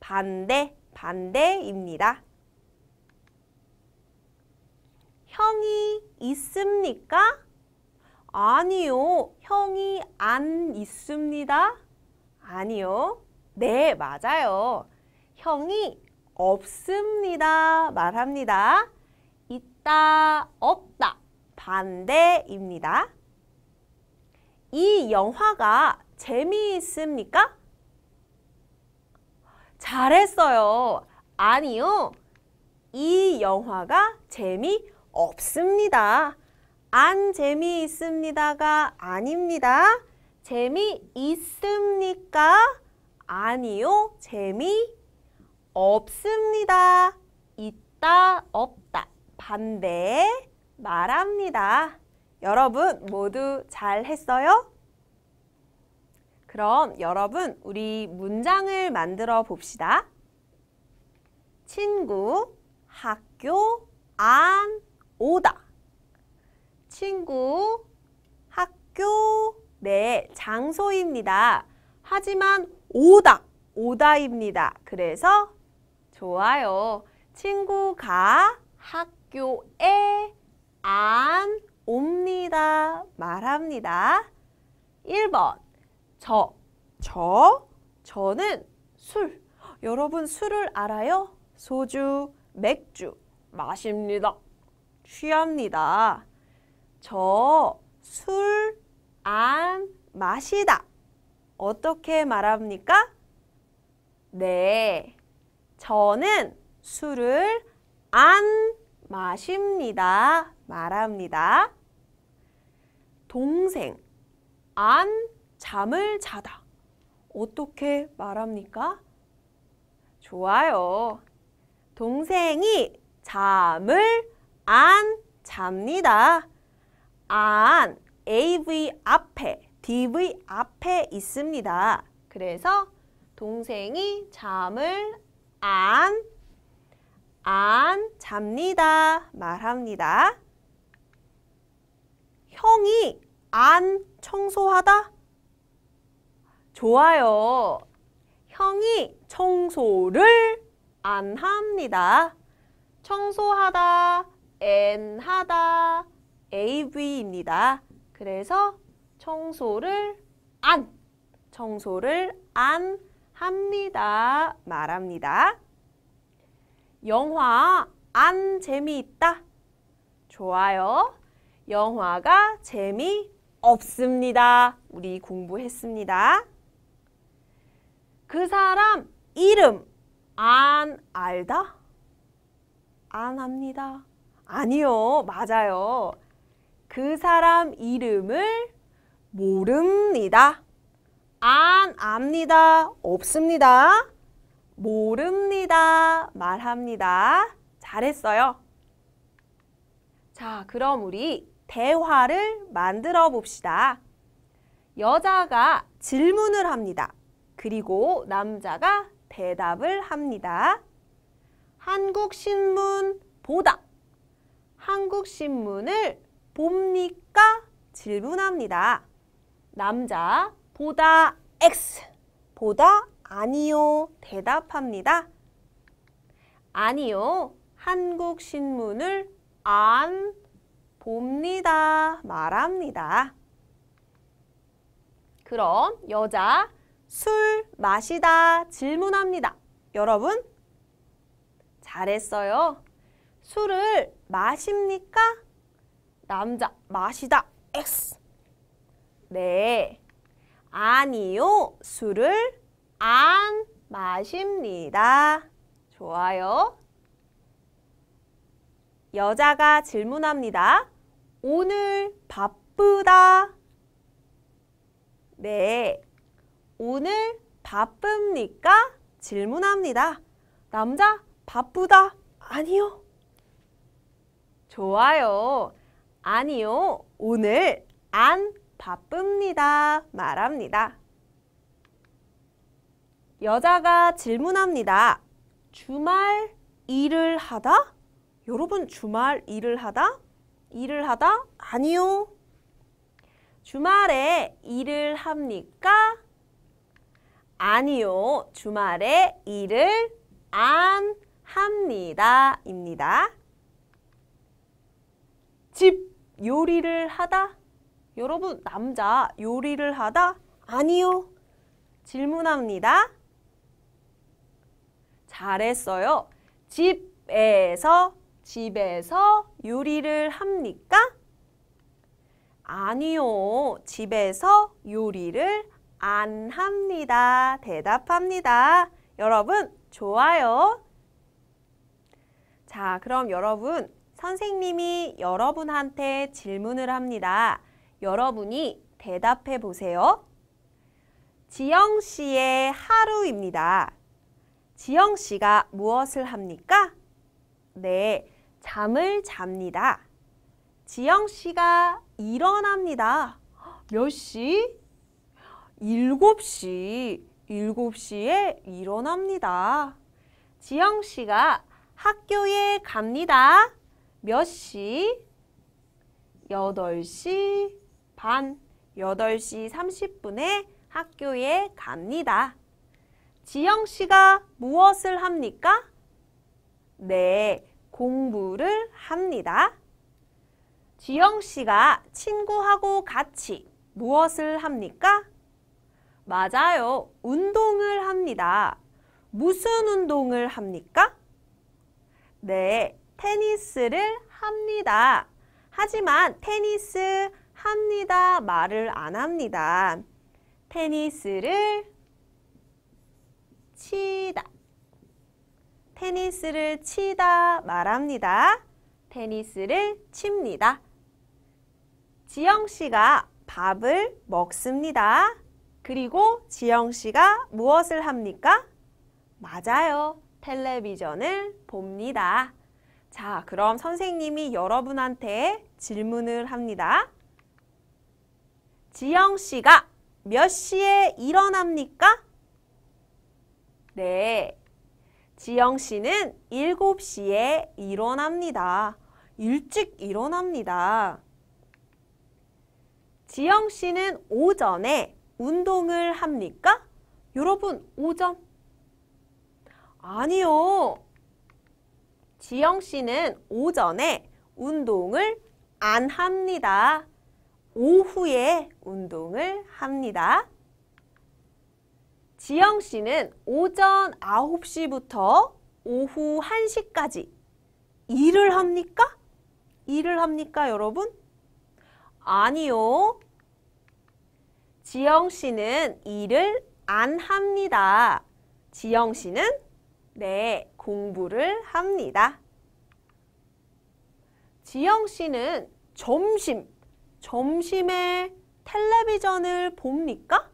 반대, 반대입니다. 형이 있습니까? 아니요. 형이 안 있습니다. 아니요. 네, 맞아요. 형이 없습니다. 말합니다. 있다, 없다. 반대입니다. 이 영화가 재미있습니까? 잘했어요. 아니요. 이 영화가 재미없습니다. 안 재미있습니다가 아닙니다. 재미있습니까? 아니요. 재미없습니다. 있다, 없다. 반대 말합니다. 여러분 모두 잘했어요? 그럼 여러분 우리 문장을 만들어 봅시다. 친구 학교 안 오다. 친구 학교 내 네, 장소입니다. 하지만 오다 오다입니다. 그래서 좋아요. 친구가 학교에 안 옵니다. 말합니다. 1번 저. 저? 저는 술. 여러분 술을 알아요? 소주, 맥주. 마십니다. 취합니다. 저 술 안 마시다. 어떻게 말합니까? 네. 저는 술을 안 마십니다. 말합니다. 동생 안 잠을 자다. 어떻게 말합니까? 좋아요. 동생이 잠을 안 잡니다. 안, AV 앞에, DV 앞에 있습니다. 그래서 동생이 잠을 안, 안 잡니다. 말합니다. 형이 안 청소하다. 좋아요. 형이 청소를 안 합니다. 청소하다, 앤 하다, AV입니다. 그래서 청소를 안, 청소를 안 합니다. 말합니다. 영화 안 재미있다. 좋아요. 영화가 재미없습니다. 우리 공부했습니다. 그 사람 이름 안 알다? 안 합니다. 아니요. 맞아요. 그 사람 이름을 모릅니다. 안 압니다. 없습니다. 모릅니다. 말합니다. 잘했어요. 자, 그럼 우리 대화를 만들어 봅시다. 여자가 질문을 합니다. 그리고 남자가 대답을 합니다. 한국신문 보다. 한국신문을 봅니까? 질문합니다. 남자 보다 X. 보다 아니요. 대답합니다. 아니요. 한국신문을 안 봅니다. 말합니다. 그럼 여자 술 마시다 질문합니다. 여러분 잘했어요. 술을 마십니까? 남자 마시다 X 네 아니요 술을 안 마십니다. 좋아요. 여자가 질문합니다. 오늘 바쁘다. 네, 오늘 바쁩니까? 질문합니다. 남자 바쁘다. 아니요. 좋아요. 아니요. 오늘 안 바쁩니다. 말합니다. 여자가 질문합니다. 주말 일을 하다? 여러분 주말 일을 하다? 일을 하다? 아니요. 주말에 일을 합니까? 아니요. 주말에 일을 안 합니다. 입니다. 집 요리를 하다? 여러분, 남자 요리를 하다? 아니요. 질문합니다. 잘했어요. 집에서 집에서 요리를 합니까? 아니요. 집에서 요리를 안 합니다. 대답합니다. 여러분, 좋아요. 자, 그럼 여러분, 선생님이 여러분한테 질문을 합니다. 여러분이 대답해 보세요. 지영 씨의 하루입니다. 지영 씨가 무엇을 합니까? 네, 잠을 잡니다. 지영 씨가 일어납니다. 몇 시? 7시, 7시에 일어납니다. 지영 씨가 학교에 갑니다. 몇 시? 8시 반, 8시 30분에 학교에 갑니다. 지영 씨가 무엇을 합니까? 네, 공부를 합니다. 지영 씨가 친구하고 같이 무엇을 합니까? 맞아요. 운동을 합니다. 무슨 운동을 합니까? 네, 테니스를 합니다. 하지만 테니스 합니다 말을 안 합니다. 테니스를 치다. 테니스를 치다 말합니다. 테니스를 칩니다. 지영 씨가 밥을 먹습니다. 그리고 지영 씨가 무엇을 합니까? 맞아요. 텔레비전을 봅니다. 자, 그럼 선생님이 여러분한테 질문을 합니다. 지영 씨가 몇 시에 일어납니까? 네. 지영 씨는 7시에 일어납니다. 일찍 일어납니다. 지영 씨는 오전에 운동을 합니까? 여러분 5점. 아니요. 지영 씨는 오전에 운동을 안 합니다. 오후에 운동을 합니다. 지영 씨는 오전 9시부터 오후 1시까지 일을 합니까? 일을 합니까, 여러분? 아니요. 지영 씨는 일을 안 합니다. 지영 씨는 네, 공부를 합니다. 지영 씨는 점심, 점심에 텔레비전을 봅니까?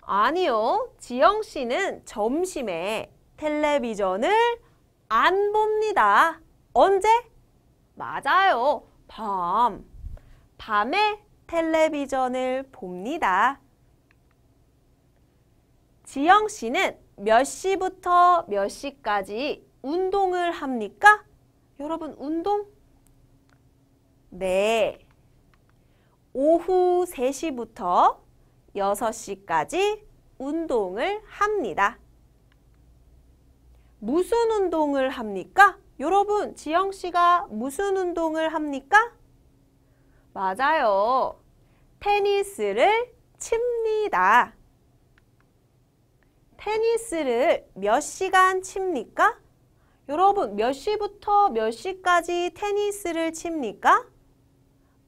아니요, 지영 씨는 점심에 텔레비전을 안 봅니다. 언제? 맞아요, 밤. 밤에 텔레비전을 봅니다. 지영 씨는 몇 시부터 몇 시까지 운동을 합니까? 여러분 운동? 네. 오후 3시부터 6시까지 운동을 합니다. 무슨 운동을 합니까? 여러분 지영 씨가 무슨 운동을 합니까? 맞아요. 테니스를 칩니다. 테니스를 몇 시간 칩니까? 여러분 몇 시부터 몇 시까지 테니스를 칩니까?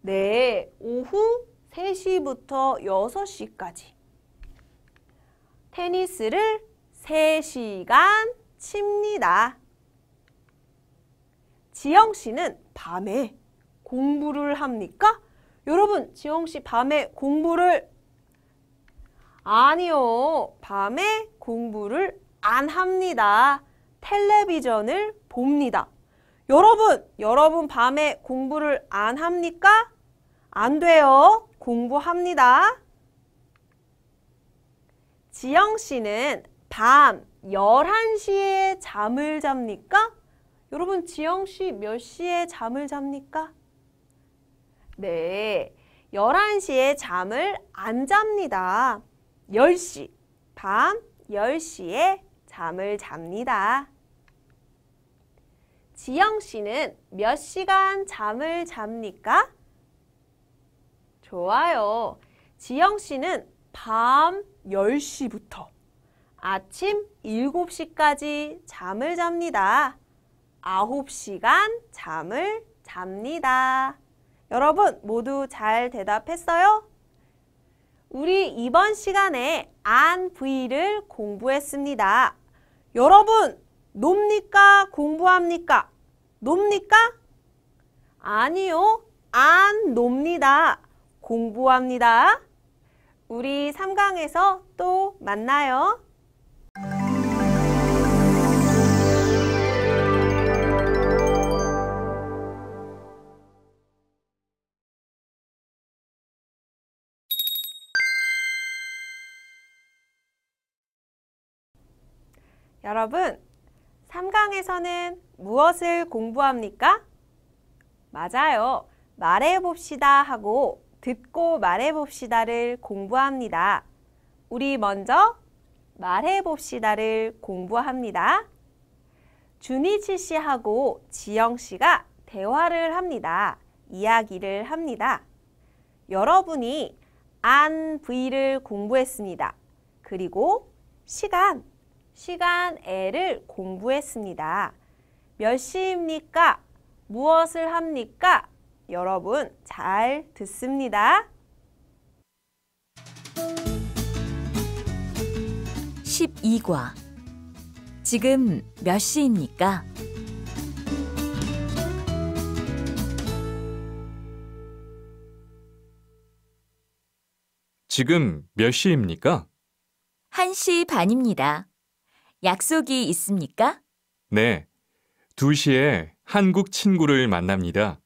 네, 오후 3시부터 6시까지. 테니스를 3시간 칩니다. 지영 씨는 밤에 공부를 합니까? 여러분 지영 씨 밤에 공부를 아니요. 밤에 공부를 안 합니다. 텔레비전을 봅니다. 여러분, 여러분 밤에 공부를 안 합니까? 안 돼요. 공부합니다. 지영 씨는 밤 11시에 잠을 잡니까? 여러분 지영 씨 몇 시에 잠을 잡니까? 네, 11시에 잠을 안 잡니다. 10시, 밤 10시에 잠을 잡니다. 지영 씨는 몇 시간 잠을 잡니까? 좋아요. 지영 씨는 밤 10시부터 아침 7시까지 잠을 잡니다. 9시간 잠을 잡니다. 여러분 모두 잘 대답했어요? 우리 이번 시간에 안 부위를 공부했습니다. 여러분 놉니까? 공부합니까? 놉니까? 아니요. 안 놉니다. 공부합니다. 우리 3강에서 또 만나요. 여러분, 3강에서는 무엇을 공부합니까? 맞아요. 말해봅시다 하고 듣고 말해봅시다를 공부합니다. 우리 먼저 말해봅시다를 공부합니다. 준희치 씨하고 지영 씨가 대화를 합니다. 이야기를 합니다. 여러분이 안, 부위를 공부했습니다. 그리고 시간, 시간 L을 공부했습니다. 몇 시입니까? 무엇을 합니까? 여러분 잘 듣습니다. 12과 지금 몇 시입니까? 지금 몇 시입니까? 1시 반입니다. 약속이 있습니까? 네. 2시에 한국 친구를 만납니다.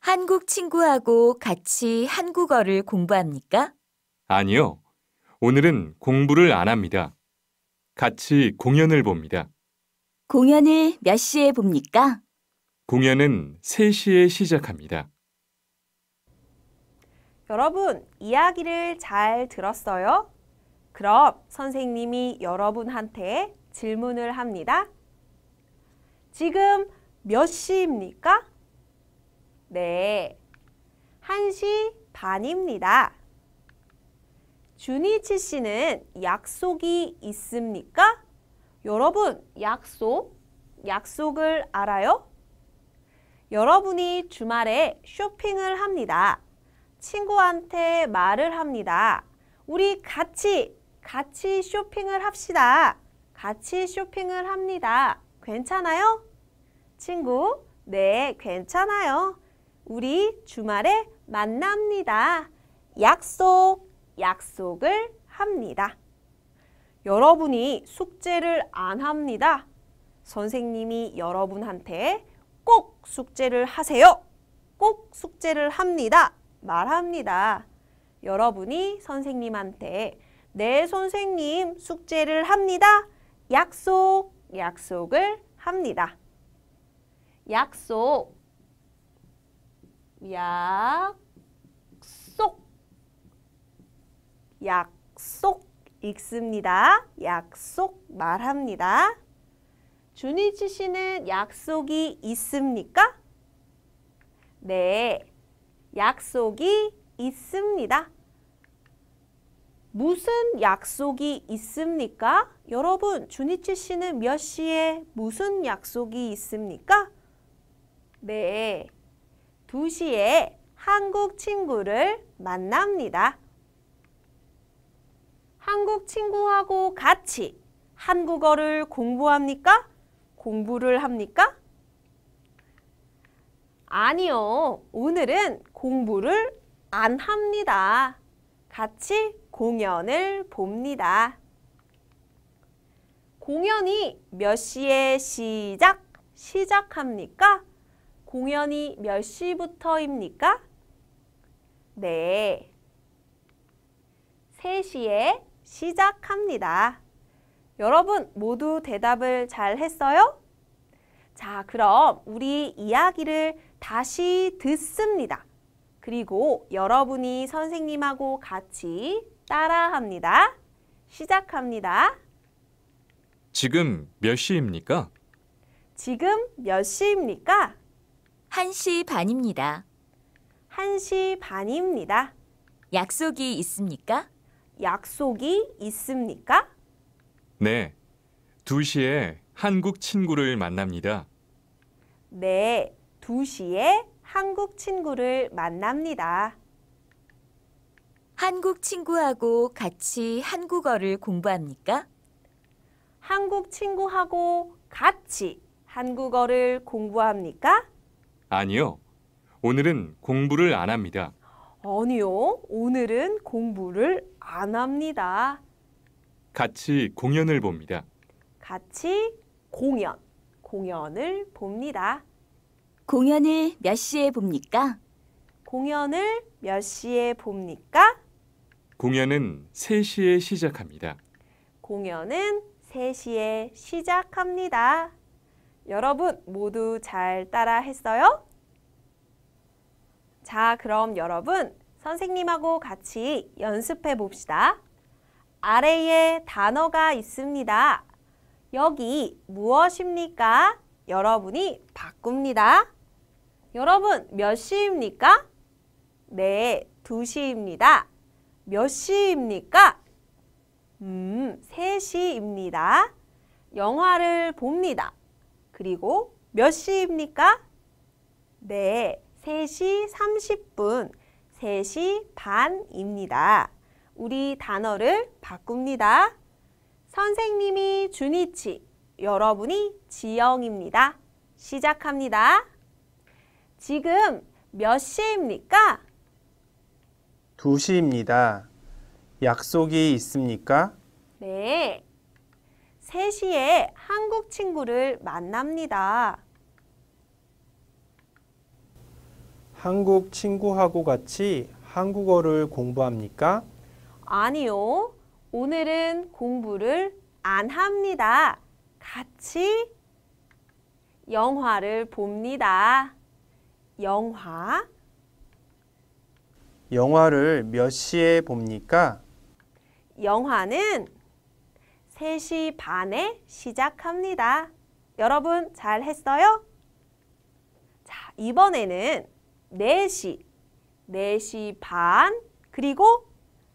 한국 친구하고 같이 한국어를 공부합니까? 아니요. 오늘은 공부를 안 합니다. 같이 공연을 봅니다. 공연을 몇 시에 봅니까? 공연은 3시에 시작합니다. 여러분, 이야기를 잘 들었어요? 그럼 선생님이 여러분한테 질문을 합니다. 지금 몇 시입니까? 네, 1시 반입니다. 준이치 씨는 약속이 있습니까? 여러분, 약속, 약속을 알아요? 여러분이 주말에 쇼핑을 합니다. 친구한테 말을 합니다. 우리 같이 같이 쇼핑을 합시다. 같이 쇼핑을 합니다. 괜찮아요? 친구, 네, 괜찮아요. 우리 주말에 만납니다. 약속, 약속을 합니다. 여러분이 숙제를 안 합니다. 선생님이 여러분한테 꼭 숙제를 하세요. 꼭 숙제를 합니다. 말합니다. 여러분이 선생님한테 네, 선생님, 숙제를 합니다. 약속, 약속을 합니다. 약속, 약속, 약속 읽습니다. 약속 말합니다. 준희치 씨는 약속이 있습니까? 네, 약속이 있습니다. 무슨 약속이 있습니까? 여러분, 주니치 씨는 몇 시에 무슨 약속이 있습니까? 네, 2시에 한국 친구를 만납니다. 한국 친구하고 같이 한국어를 공부합니까? 공부를 합니까? 아니요. 오늘은 공부를 안 합니다. 같이 공연을 봅니다. 공연이 몇 시에 시작, 시작합니까? 공연이 몇 시부터입니까? 네. 3시에 시작합니다. 여러분 모두 대답을 잘 했어요? 자, 그럼 우리 이야기를 다시 듣습니다. 그리고 여러분이 선생님하고 같이 따라합니다. 시작합니다. 지금 몇 시입니까? 지금 몇 시입니까? 1시 반입니다. 1시 반입니다. 약속이 있습니까? 약속이 있습니까? 네, 2시에 한국 친구를 만납니다. 네, 2시에 한국 친구를 만납니다. 한국 친구하고 같이 한국어를 공부합니까? 한국 친구하고 같이 한국어를 공부합니까? 아니요. 오늘은 공부를 안 합니다. 아니요. 오늘은 공부를 안 합니다. 같이 공연을 봅니다. 같이 공연, 공연을 봅니다. 공연을 몇 시에 봅니까? 공연을 몇 시에 봅니까? 공연은 3시에 시작합니다. 공연은 3시에 시작합니다. 여러분 모두 잘 따라 했어요? 자, 그럼 여러분 선생님하고 같이 연습해 봅시다. 아래에 단어가 있습니다. 여기 무엇입니까? 여러분이 바꿉니다. 여러분 몇 시입니까? 네, 2시입니다. 몇 시입니까? 음, 3시입니다. 영화를 봅니다. 그리고 몇 시입니까? 네, 3시 30분, 3시 반입니다. 우리 단어를 바꿉니다. 선생님이 준이치, 여러분이 지영입니다. 시작합니다. 지금 몇 시입니까? 2시입니다. 약속이 있습니까? 네. 3시에 한국 친구를 만납니다. 한국 친구하고 같이 한국어를 공부합니까? 아니요. 오늘은 공부를 안 합니다. 같이 영화를 봅니다. 영화 영화를 몇 시에 봅니까? 영화는 3시 반에 시작합니다. 여러분 잘 했어요? 자, 이번에는 4시, 4시 반, 그리고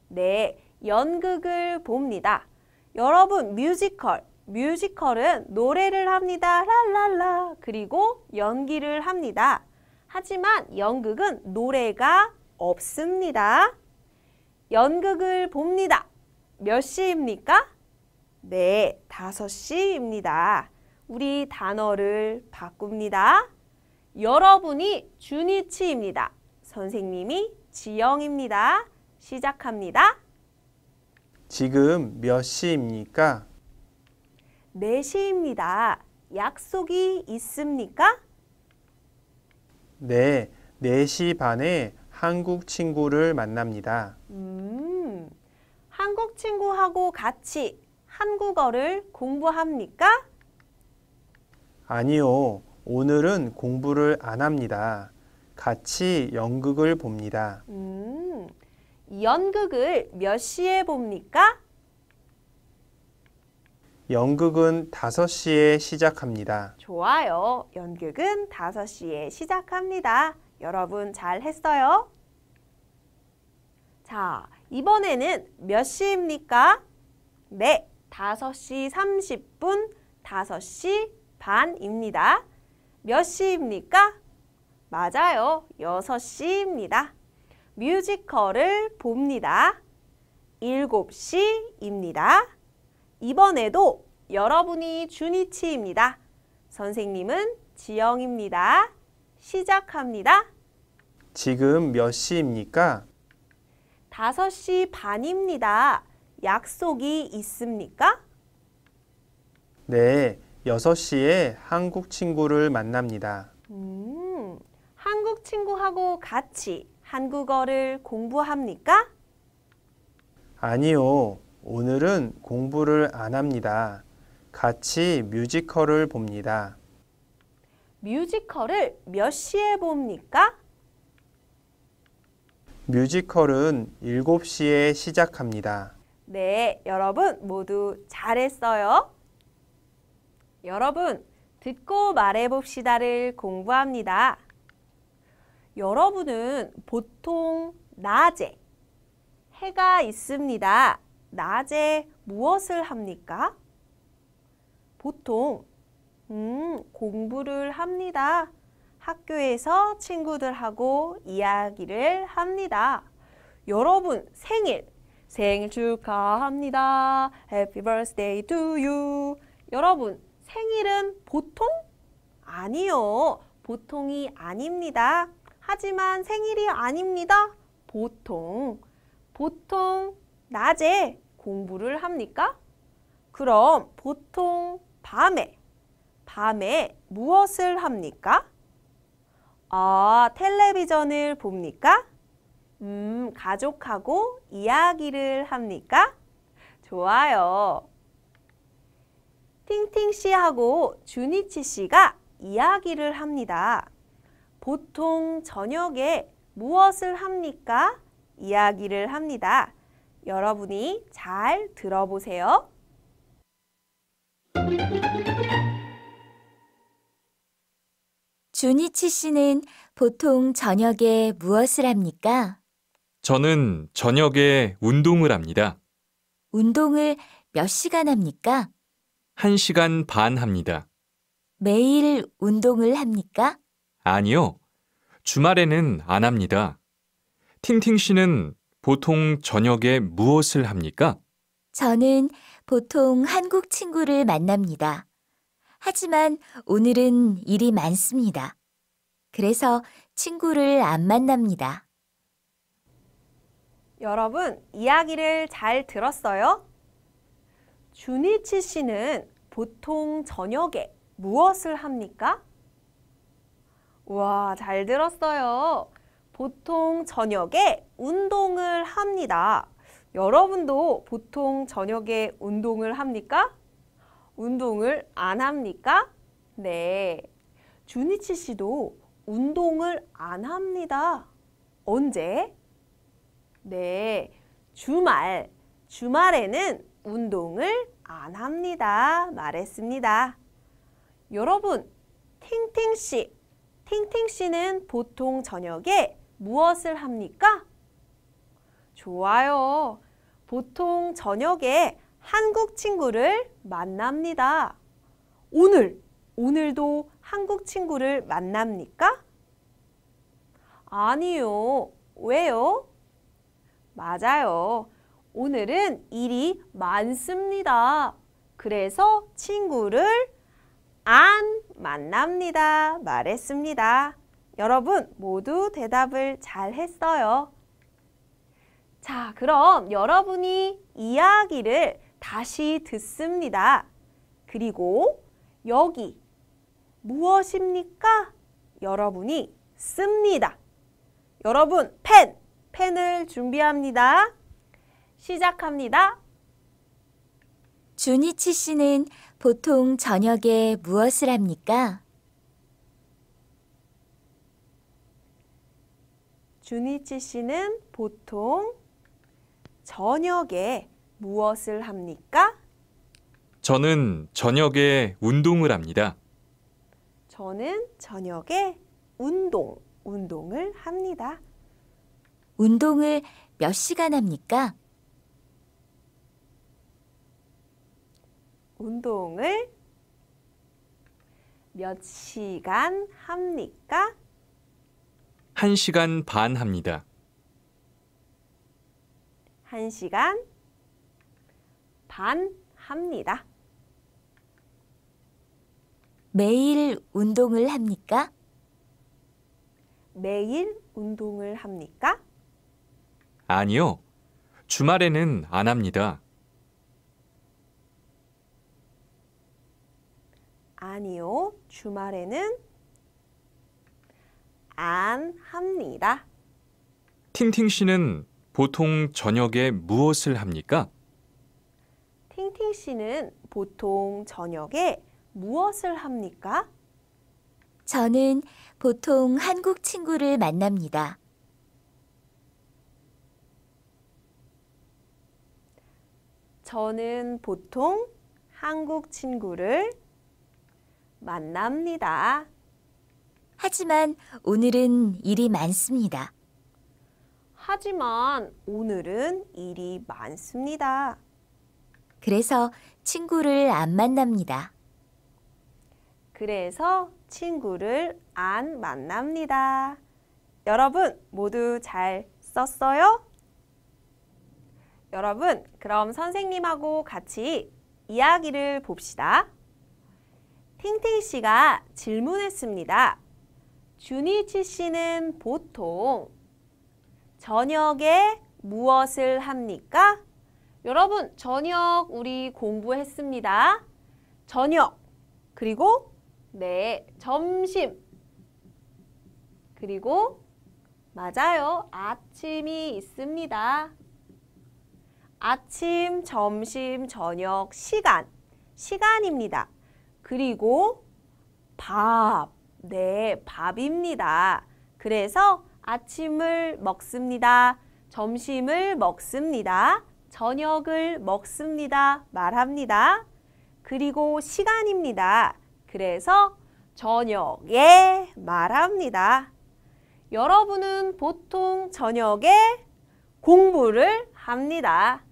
네, 연극을 봅니다. 여러분 뮤지컬, 뮤지컬은 노래를 합니다. 랄랄라. 그리고 연기를 합니다. 하지만 연극은 노래가 없습니다. 연극을 봅니다. 몇 시입니까? 네, 다섯 시입니다 우리 단어를 바꿉니다. 여러분이 준이치입니다. 선생님이 지영입니다. 시작합니다. 지금 몇 시입니까? 4시입니다. 약속이 있습니까? 네, 4시 반에 한국 친구를 만납니다. 음, 한국 친구하고 같이 한국어를 공부합니까? 아니요. 오늘은 공부를 안 합니다. 같이 연극을 봅니다. 음, 연극을 몇 시에 봅니까? 연극은 5시에 시작합니다. 좋아요. 연극은 5시에 시작합니다. 여러분 잘 했어요? 자, 이번에는 몇 시입니까? 네, 5시 30분, 5시 반입니다. 몇 시입니까? 맞아요, 6시입니다. 뮤지컬을 봅니다. 7시입니다. 이번에도 여러분이 준이치입니다. 선생님은 지영입니다. 시작합니다. 지금 몇 시입니까? 5시 반입니다. 약속이 있습니까? 네, 6시에 한국 친구를 만납니다. 음, 한국 친구하고 같이 한국어를 공부합니까? 아니요, 오늘은 공부를 안 합니다. 같이 뮤지컬을 봅니다. 뮤지컬을 몇 시에 봅니까? 뮤지컬은 7시에 시작합니다. 네, 여러분 모두 잘했어요. 여러분, 듣고 말해봅시다를 공부합니다. 여러분은 보통 낮에 해가 있습니다. 낮에 무엇을 합니까? 보통 음, 공부를 합니다. 학교에서 친구들하고 이야기를 합니다. 여러분 생일, 생일 축하합니다. Happy birthday to you. 여러분 생일은 보통? 아니요. 보통이 아닙니다. 하지만 생일이 아닙니다. 보통. 보통 낮에 공부를 합니까? 그럼 보통 밤에, 밤에 무엇을 합니까? 아, 텔레비전을 봅니까? 음, 가족하고 이야기를 합니까? 좋아요. 팅팅 씨하고 주니치 씨가 이야기를 합니다. 보통 저녁에 무엇을 합니까? 이야기를 합니다. 여러분이 잘 들어보세요. 주니치 씨는 보통 저녁에 무엇을 합니까? 저는 저녁에 운동을 합니다. 운동을 몇 시간 합니까? 1시간 반 합니다. 매일 운동을 합니까? 아니요. 주말에는 안 합니다. 팅팅 씨는 보통 저녁에 무엇을 합니까? 저는 보통 한국 친구를 만납니다. 하지만 오늘은 일이 많습니다. 그래서 친구를 안 만납니다. 여러분, 이야기를 잘 들었어요? 준이치 씨는 보통 저녁에 무엇을 합니까? 우와, 잘 들었어요. 보통 저녁에 운동을 합니다. 여러분도 보통 저녁에 운동을 합니까? 운동을 안 합니까? 네. 주니치 씨도 운동을 안 합니다. 언제? 네. 주말. 주말에는 운동을 안 합니다. 말했습니다. 여러분, 팅팅 씨. 팅팅 씨는 보통 저녁에 무엇을 합니까? 좋아요. 보통 저녁에 한국 친구를 만납니다. 오늘, 오늘도 한국 친구를 만납니까? 아니요. 왜요? 맞아요. 오늘은 일이 많습니다. 그래서 친구를 안 만납니다. 말했습니다. 여러분 모두 대답을 잘 했어요. 자, 그럼 여러분이 이야기를 다시 듣습니다. 그리고 여기 무엇입니까? 여러분이 씁니다. 여러분 펜, 펜을 준비합니다. 시작합니다. 준이치 씨는 보통 저녁에 무엇을 합니까? 준이치 씨는 보통 저녁에 무엇을 합니까? 저는 저녁에 운동을 합니다. 저는 저녁에 운동, 운동을 합니다. 운동을 몇 시간 합니까? 운동을 몇 시간 합니까? 1시간 반 합니다. 1시간 반합니다. 매일 운동을 합니까? 매일 운동을 합니까? 아니요. 주말에는 안 합니다. 아니요. 주말에는 안 합니다. 팅팅 씨는 보통 저녁에 무엇을 합니까? 팅팅 씨는 보통 저녁에 무엇을 합니까? 저는 보통 한국 친구를 만납니다. 저는 보통 한국 친구를 만납니다. 하지만 오늘은 일이 많습니다. 하지만 오늘은 일이 많습니다. 그래서 친구를 안 만납니다. 그래서 친구를 안 만납니다. 여러분 모두 잘 썼어요? 여러분 그럼 선생님하고 같이 이야기를 봅시다. 팅팅 씨가 질문했습니다. 준이치 씨는 보통 저녁에 무엇을 합니까? 여러분 저녁 우리 공부했습니다. 저녁 그리고 네 점심 그리고 맞아요 아침이 있습니다. 아침, 점심, 저녁, 시간 시간입니다. 그리고 밥, 네 밥입니다. 그래서 아침을 먹습니다. 점심을 먹습니다. 저녁을 먹습니다. 말합니다. 그리고 시간입니다. 그래서 저녁에 말합니다. 여러분은 보통 저녁에 공부를 합니다.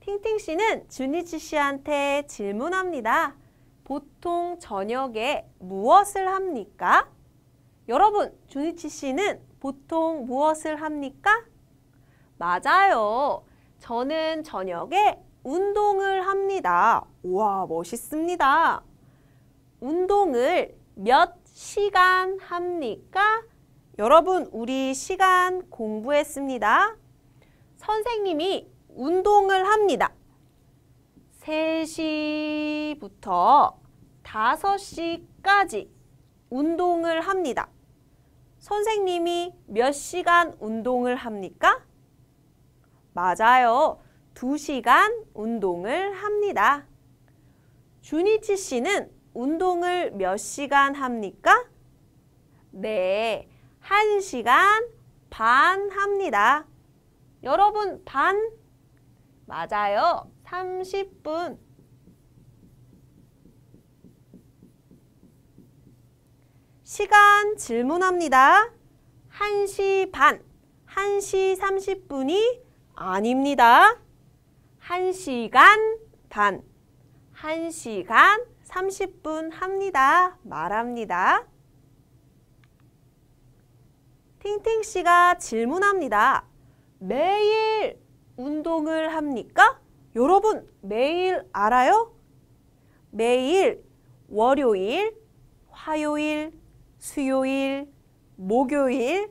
팅팅 씨는 준이치 씨한테 질문합니다. 보통 저녁에 무엇을 합니까? 여러분, 준이치 씨는 보통 무엇을 합니까? 맞아요. 저는 저녁에 운동을 합니다. 우와, 멋있습니다. 운동을 몇 시간 합니까? 여러분, 우리 시간 공부했습니다. 선생님이 운동을 합니다. 3시부터 5시까지 운동을 합니다. 선생님이 몇 시간 운동을 합니까? 맞아요. 2시간 운동을 합니다. 준이치 씨는 운동을 몇 시간 합니까? 네, 1시간 반 합니다. 여러분, 반? 맞아요. 30분. 시간 질문합니다. 1시 반, 1시 30분이 아닙니다. 1시간 반, 1시간 30분 합니다. 말합니다. 팅팅 씨가 질문합니다. 매일 운동을 합니까? 여러분 매일 알아요? 매일 월요일, 화요일, 수요일, 목요일,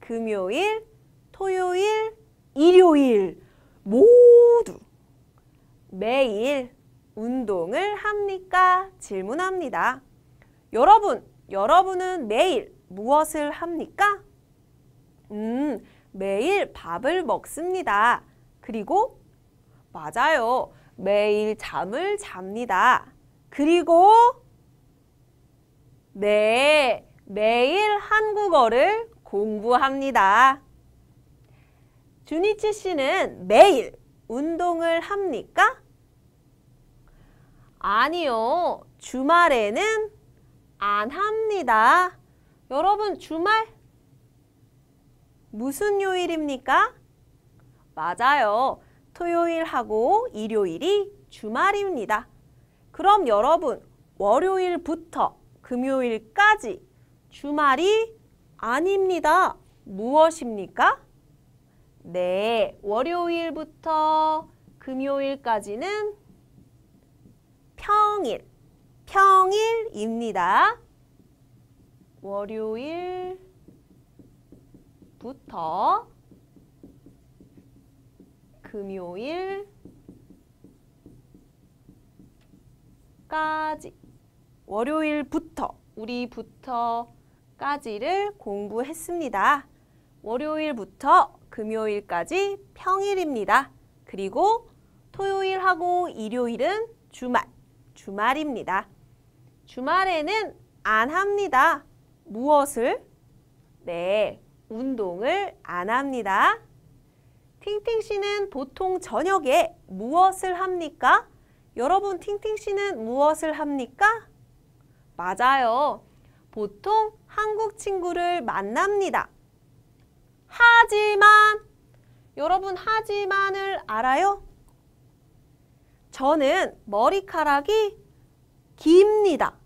금요일, 토요일, 일요일 모두 매일 운동을 합니까? 질문합니다. 여러분, 여러분은 매일 무엇을 합니까? 음, 매일 밥을 먹습니다. 그리고 맞아요. 매일 잠을 잡니다. 그리고 네, 매일 한국어를 공부합니다. 주니치 씨는 매일 운동을 합니까? 아니요. 주말에는 안 합니다. 여러분 주말 무슨 요일입니까? 맞아요. 토요일하고 일요일이 주말입니다. 그럼 여러분 월요일부터 금요일까지 주말이 아닙니다. 무엇입니까? 네, 월요일부터 금요일까지는 평일, 평일입니다. 월요일부터 금요일까지 월요일부터 우리부터까지를 공부했습니다. 월요일부터 금요일까지 평일입니다. 그리고 토요일하고 일요일은 주말, 주말입니다. 주말에는 안 합니다. 무엇을? 네, 운동을 안 합니다. 팅팅 씨는 보통 저녁에 무엇을 합니까? 여러분 팅팅 씨는 무엇을 합니까? 맞아요. 보통 한국 친구를 만납니다. 하지만 여러분 하지만을 알아요? 저는 머리카락이 깁니다.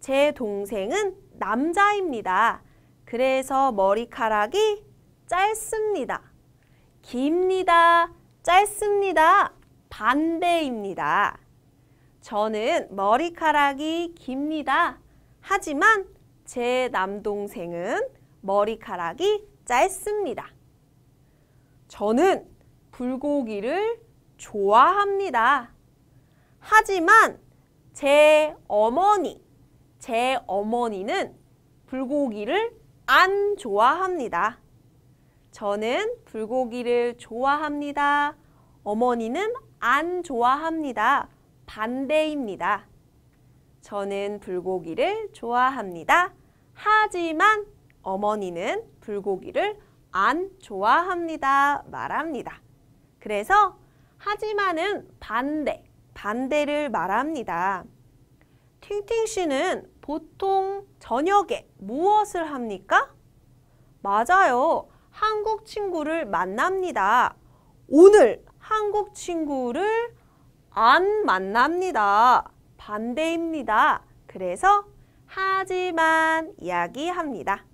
제 동생은 남자입니다. 그래서 머리카락이 짧습니다. 깁니다. 짧습니다. 반대입니다. 저는 머리카락이 깁니다. 하지만 제 남동생은 머리카락이 짧습니다. 저는 불고기를 좋아합니다. 하지만 제 어머니, 제 어머니는 불고기를 안 좋아합니다. 저는 불고기를 좋아합니다. 어머니는 안 좋아합니다. 반대입니다. 저는 불고기를 좋아합니다. 하지만 어머니는 불고기를 안 좋아합니다. 말합니다. 그래서 하지만은 반대, 반대를 말합니다. 팅팅 씨는 보통 저녁에 무엇을 합니까? 맞아요. 한국 친구를 만납니다. 오늘 한국 친구를 안 만납니다. 반대입니다. 그래서 하지만 이야기합니다.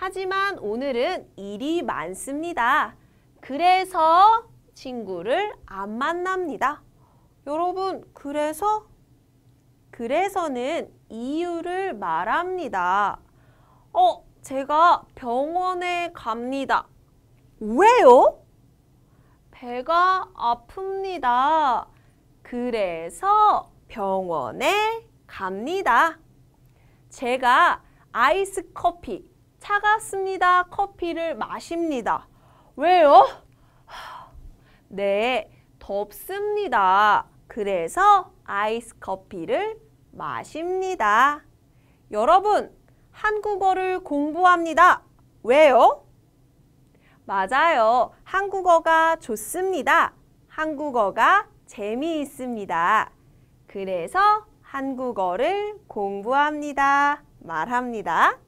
하지만 오늘은 일이 많습니다. 그래서 친구를 안 만납니다. 여러분, 그래서? 그래서는 이유를 말합니다. 어, 제가 병원에 갑니다. 왜요? 배가 아픕니다. 그래서 병원에 갑니다. 제가 아이스 커피 차갑습니다. 커피를 마십니다. 왜요? 네, 덥습니다. 그래서 아이스 커피를 마십니다. 여러분, 한국어를 공부합니다. 왜요? 맞아요. 한국어가 좋습니다. 한국어가 재미있습니다. 그래서 한국어를 공부합니다. 말합니다.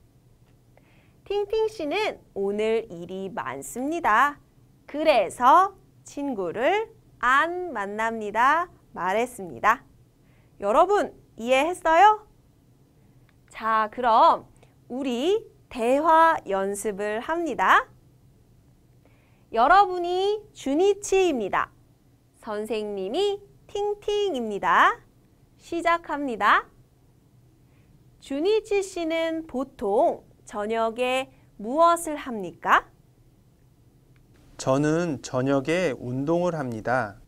핑핑 씨는 오늘 일이 많습니다. 그래서 친구를 안 만납니다. 말했습니다. 여러분 이해했어요? 자 그럼 우리 대화 연습을 합니다. 여러분이 주니치입니다. 선생님이 팅팅입니다. 시작합니다. 주니치 씨는 보통 저녁에 무엇을 합니까? 저는 저녁에 운동을 합니다.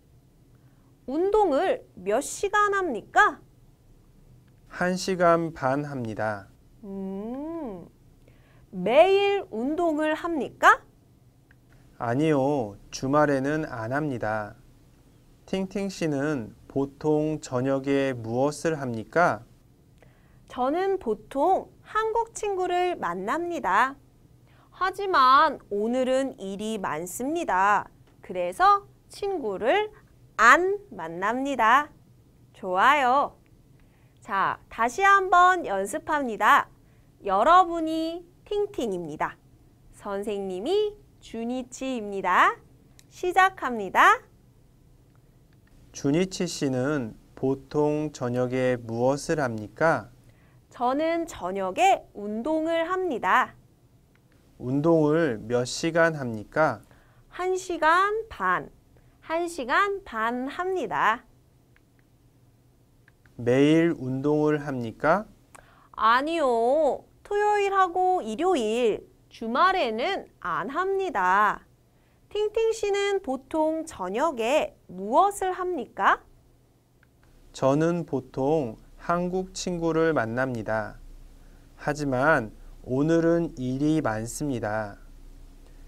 운동을 몇 시간 합니까? 1시간 반 합니다. 음, 매일 운동을 합니까? 아니요, 주말에는 안 합니다. 팅팅 씨는 보통 저녁에 무엇을 합니까? 저는 보통 한국 친구를 만납니다. 하지만 오늘은 일이 많습니다. 그래서 친구를 안 만납니다. 좋아요. 자, 다시 한번 연습합니다. 여러분이 팅팅입니다. 선생님이 주니치입니다. 시작합니다. 주니치 씨는 보통 저녁에 무엇을 합니까? 저는 저녁에 운동을 합니다. 운동을 몇 시간 합니까? 1시간 반, 1시간 반 합니다. 매일 운동을 합니까? 아니요. 토요일하고 일요일, 주말에는 안 합니다. 팅팅 씨는 보통 저녁에 무엇을 합니까? 저는 보통 한국 친구를 만납니다. 하지만 오늘은 일이 많습니다.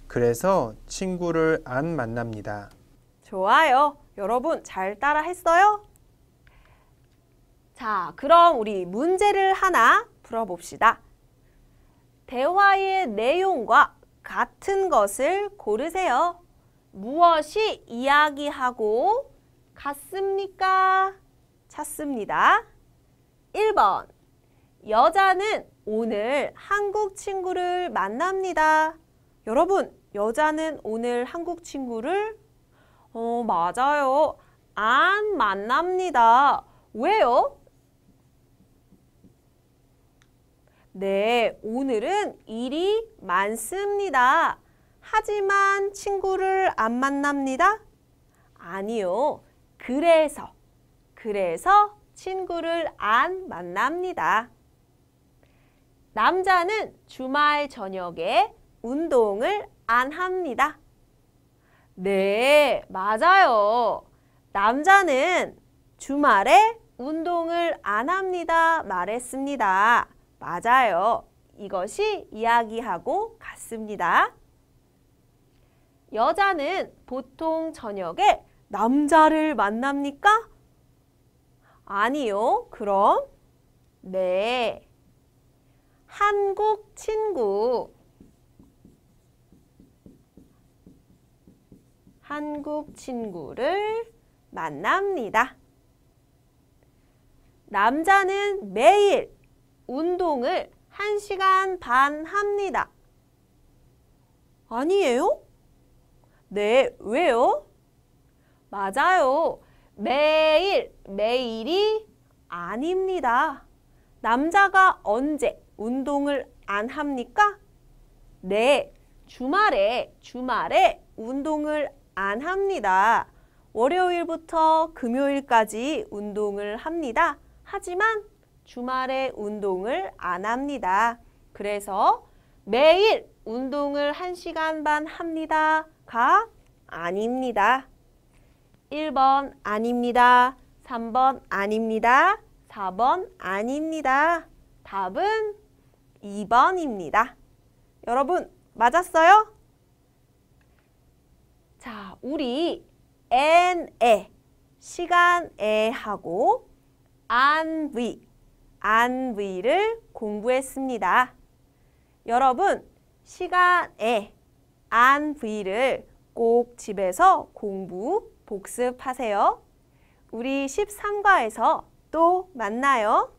그래서 친구를 안 만납니다. 좋아요. 여러분 잘 따라 했어요? 자, 그럼 우리 문제를 하나 풀어봅시다. 대화의 내용과 같은 것을 고르세요. 무엇이 이야기하고 같습니까? 찾습니다. 1번 여자는 오늘 한국 친구를 만납니다. 여러분 여자는 오늘 한국 친구를 어 맞아요. 안 만납니다. 왜요? 네, 오늘은 일이 많습니다. 하지만 친구를 안 만납니다. 아니요. 그래서, 그래서 친구를 안 만납니다. 남자는 주말 저녁에 운동을 안 합니다. 네, 맞아요. 남자는 주말에 운동을 안 합니다 말했습니다. 맞아요. 이것이 이야기하고 같습니다. 여자는 보통 저녁에 남자를 만납니까? 아니요. 그럼 네. 한국 친구 한국 친구를 만납니다. 남자는 매일 운동을 1시간 반 합니다. 아니에요? 네, 왜요? 맞아요. 매일, 매일이 아닙니다. 남자가 언제 운동을 안 합니까? 네, 주말에, 주말에 운동을 안 합니다. 월요일부터 금요일까지 운동을 합니다. 하지만 주말에 운동을 안 합니다. 그래서 매일 운동을 한시간반 합니다가 아닙니다. 1번 아닙니다. 3번 아닙니다. 4번 아닙니다. 답은 2번입니다. 여러분 맞았어요? 자, 우리 n에 시간에 하고 안위 안위를 공부했습니다. 여러분 시간에 안위를 꼭 집에서 공부 복습하세요. 우리 13과에서 또 만나요.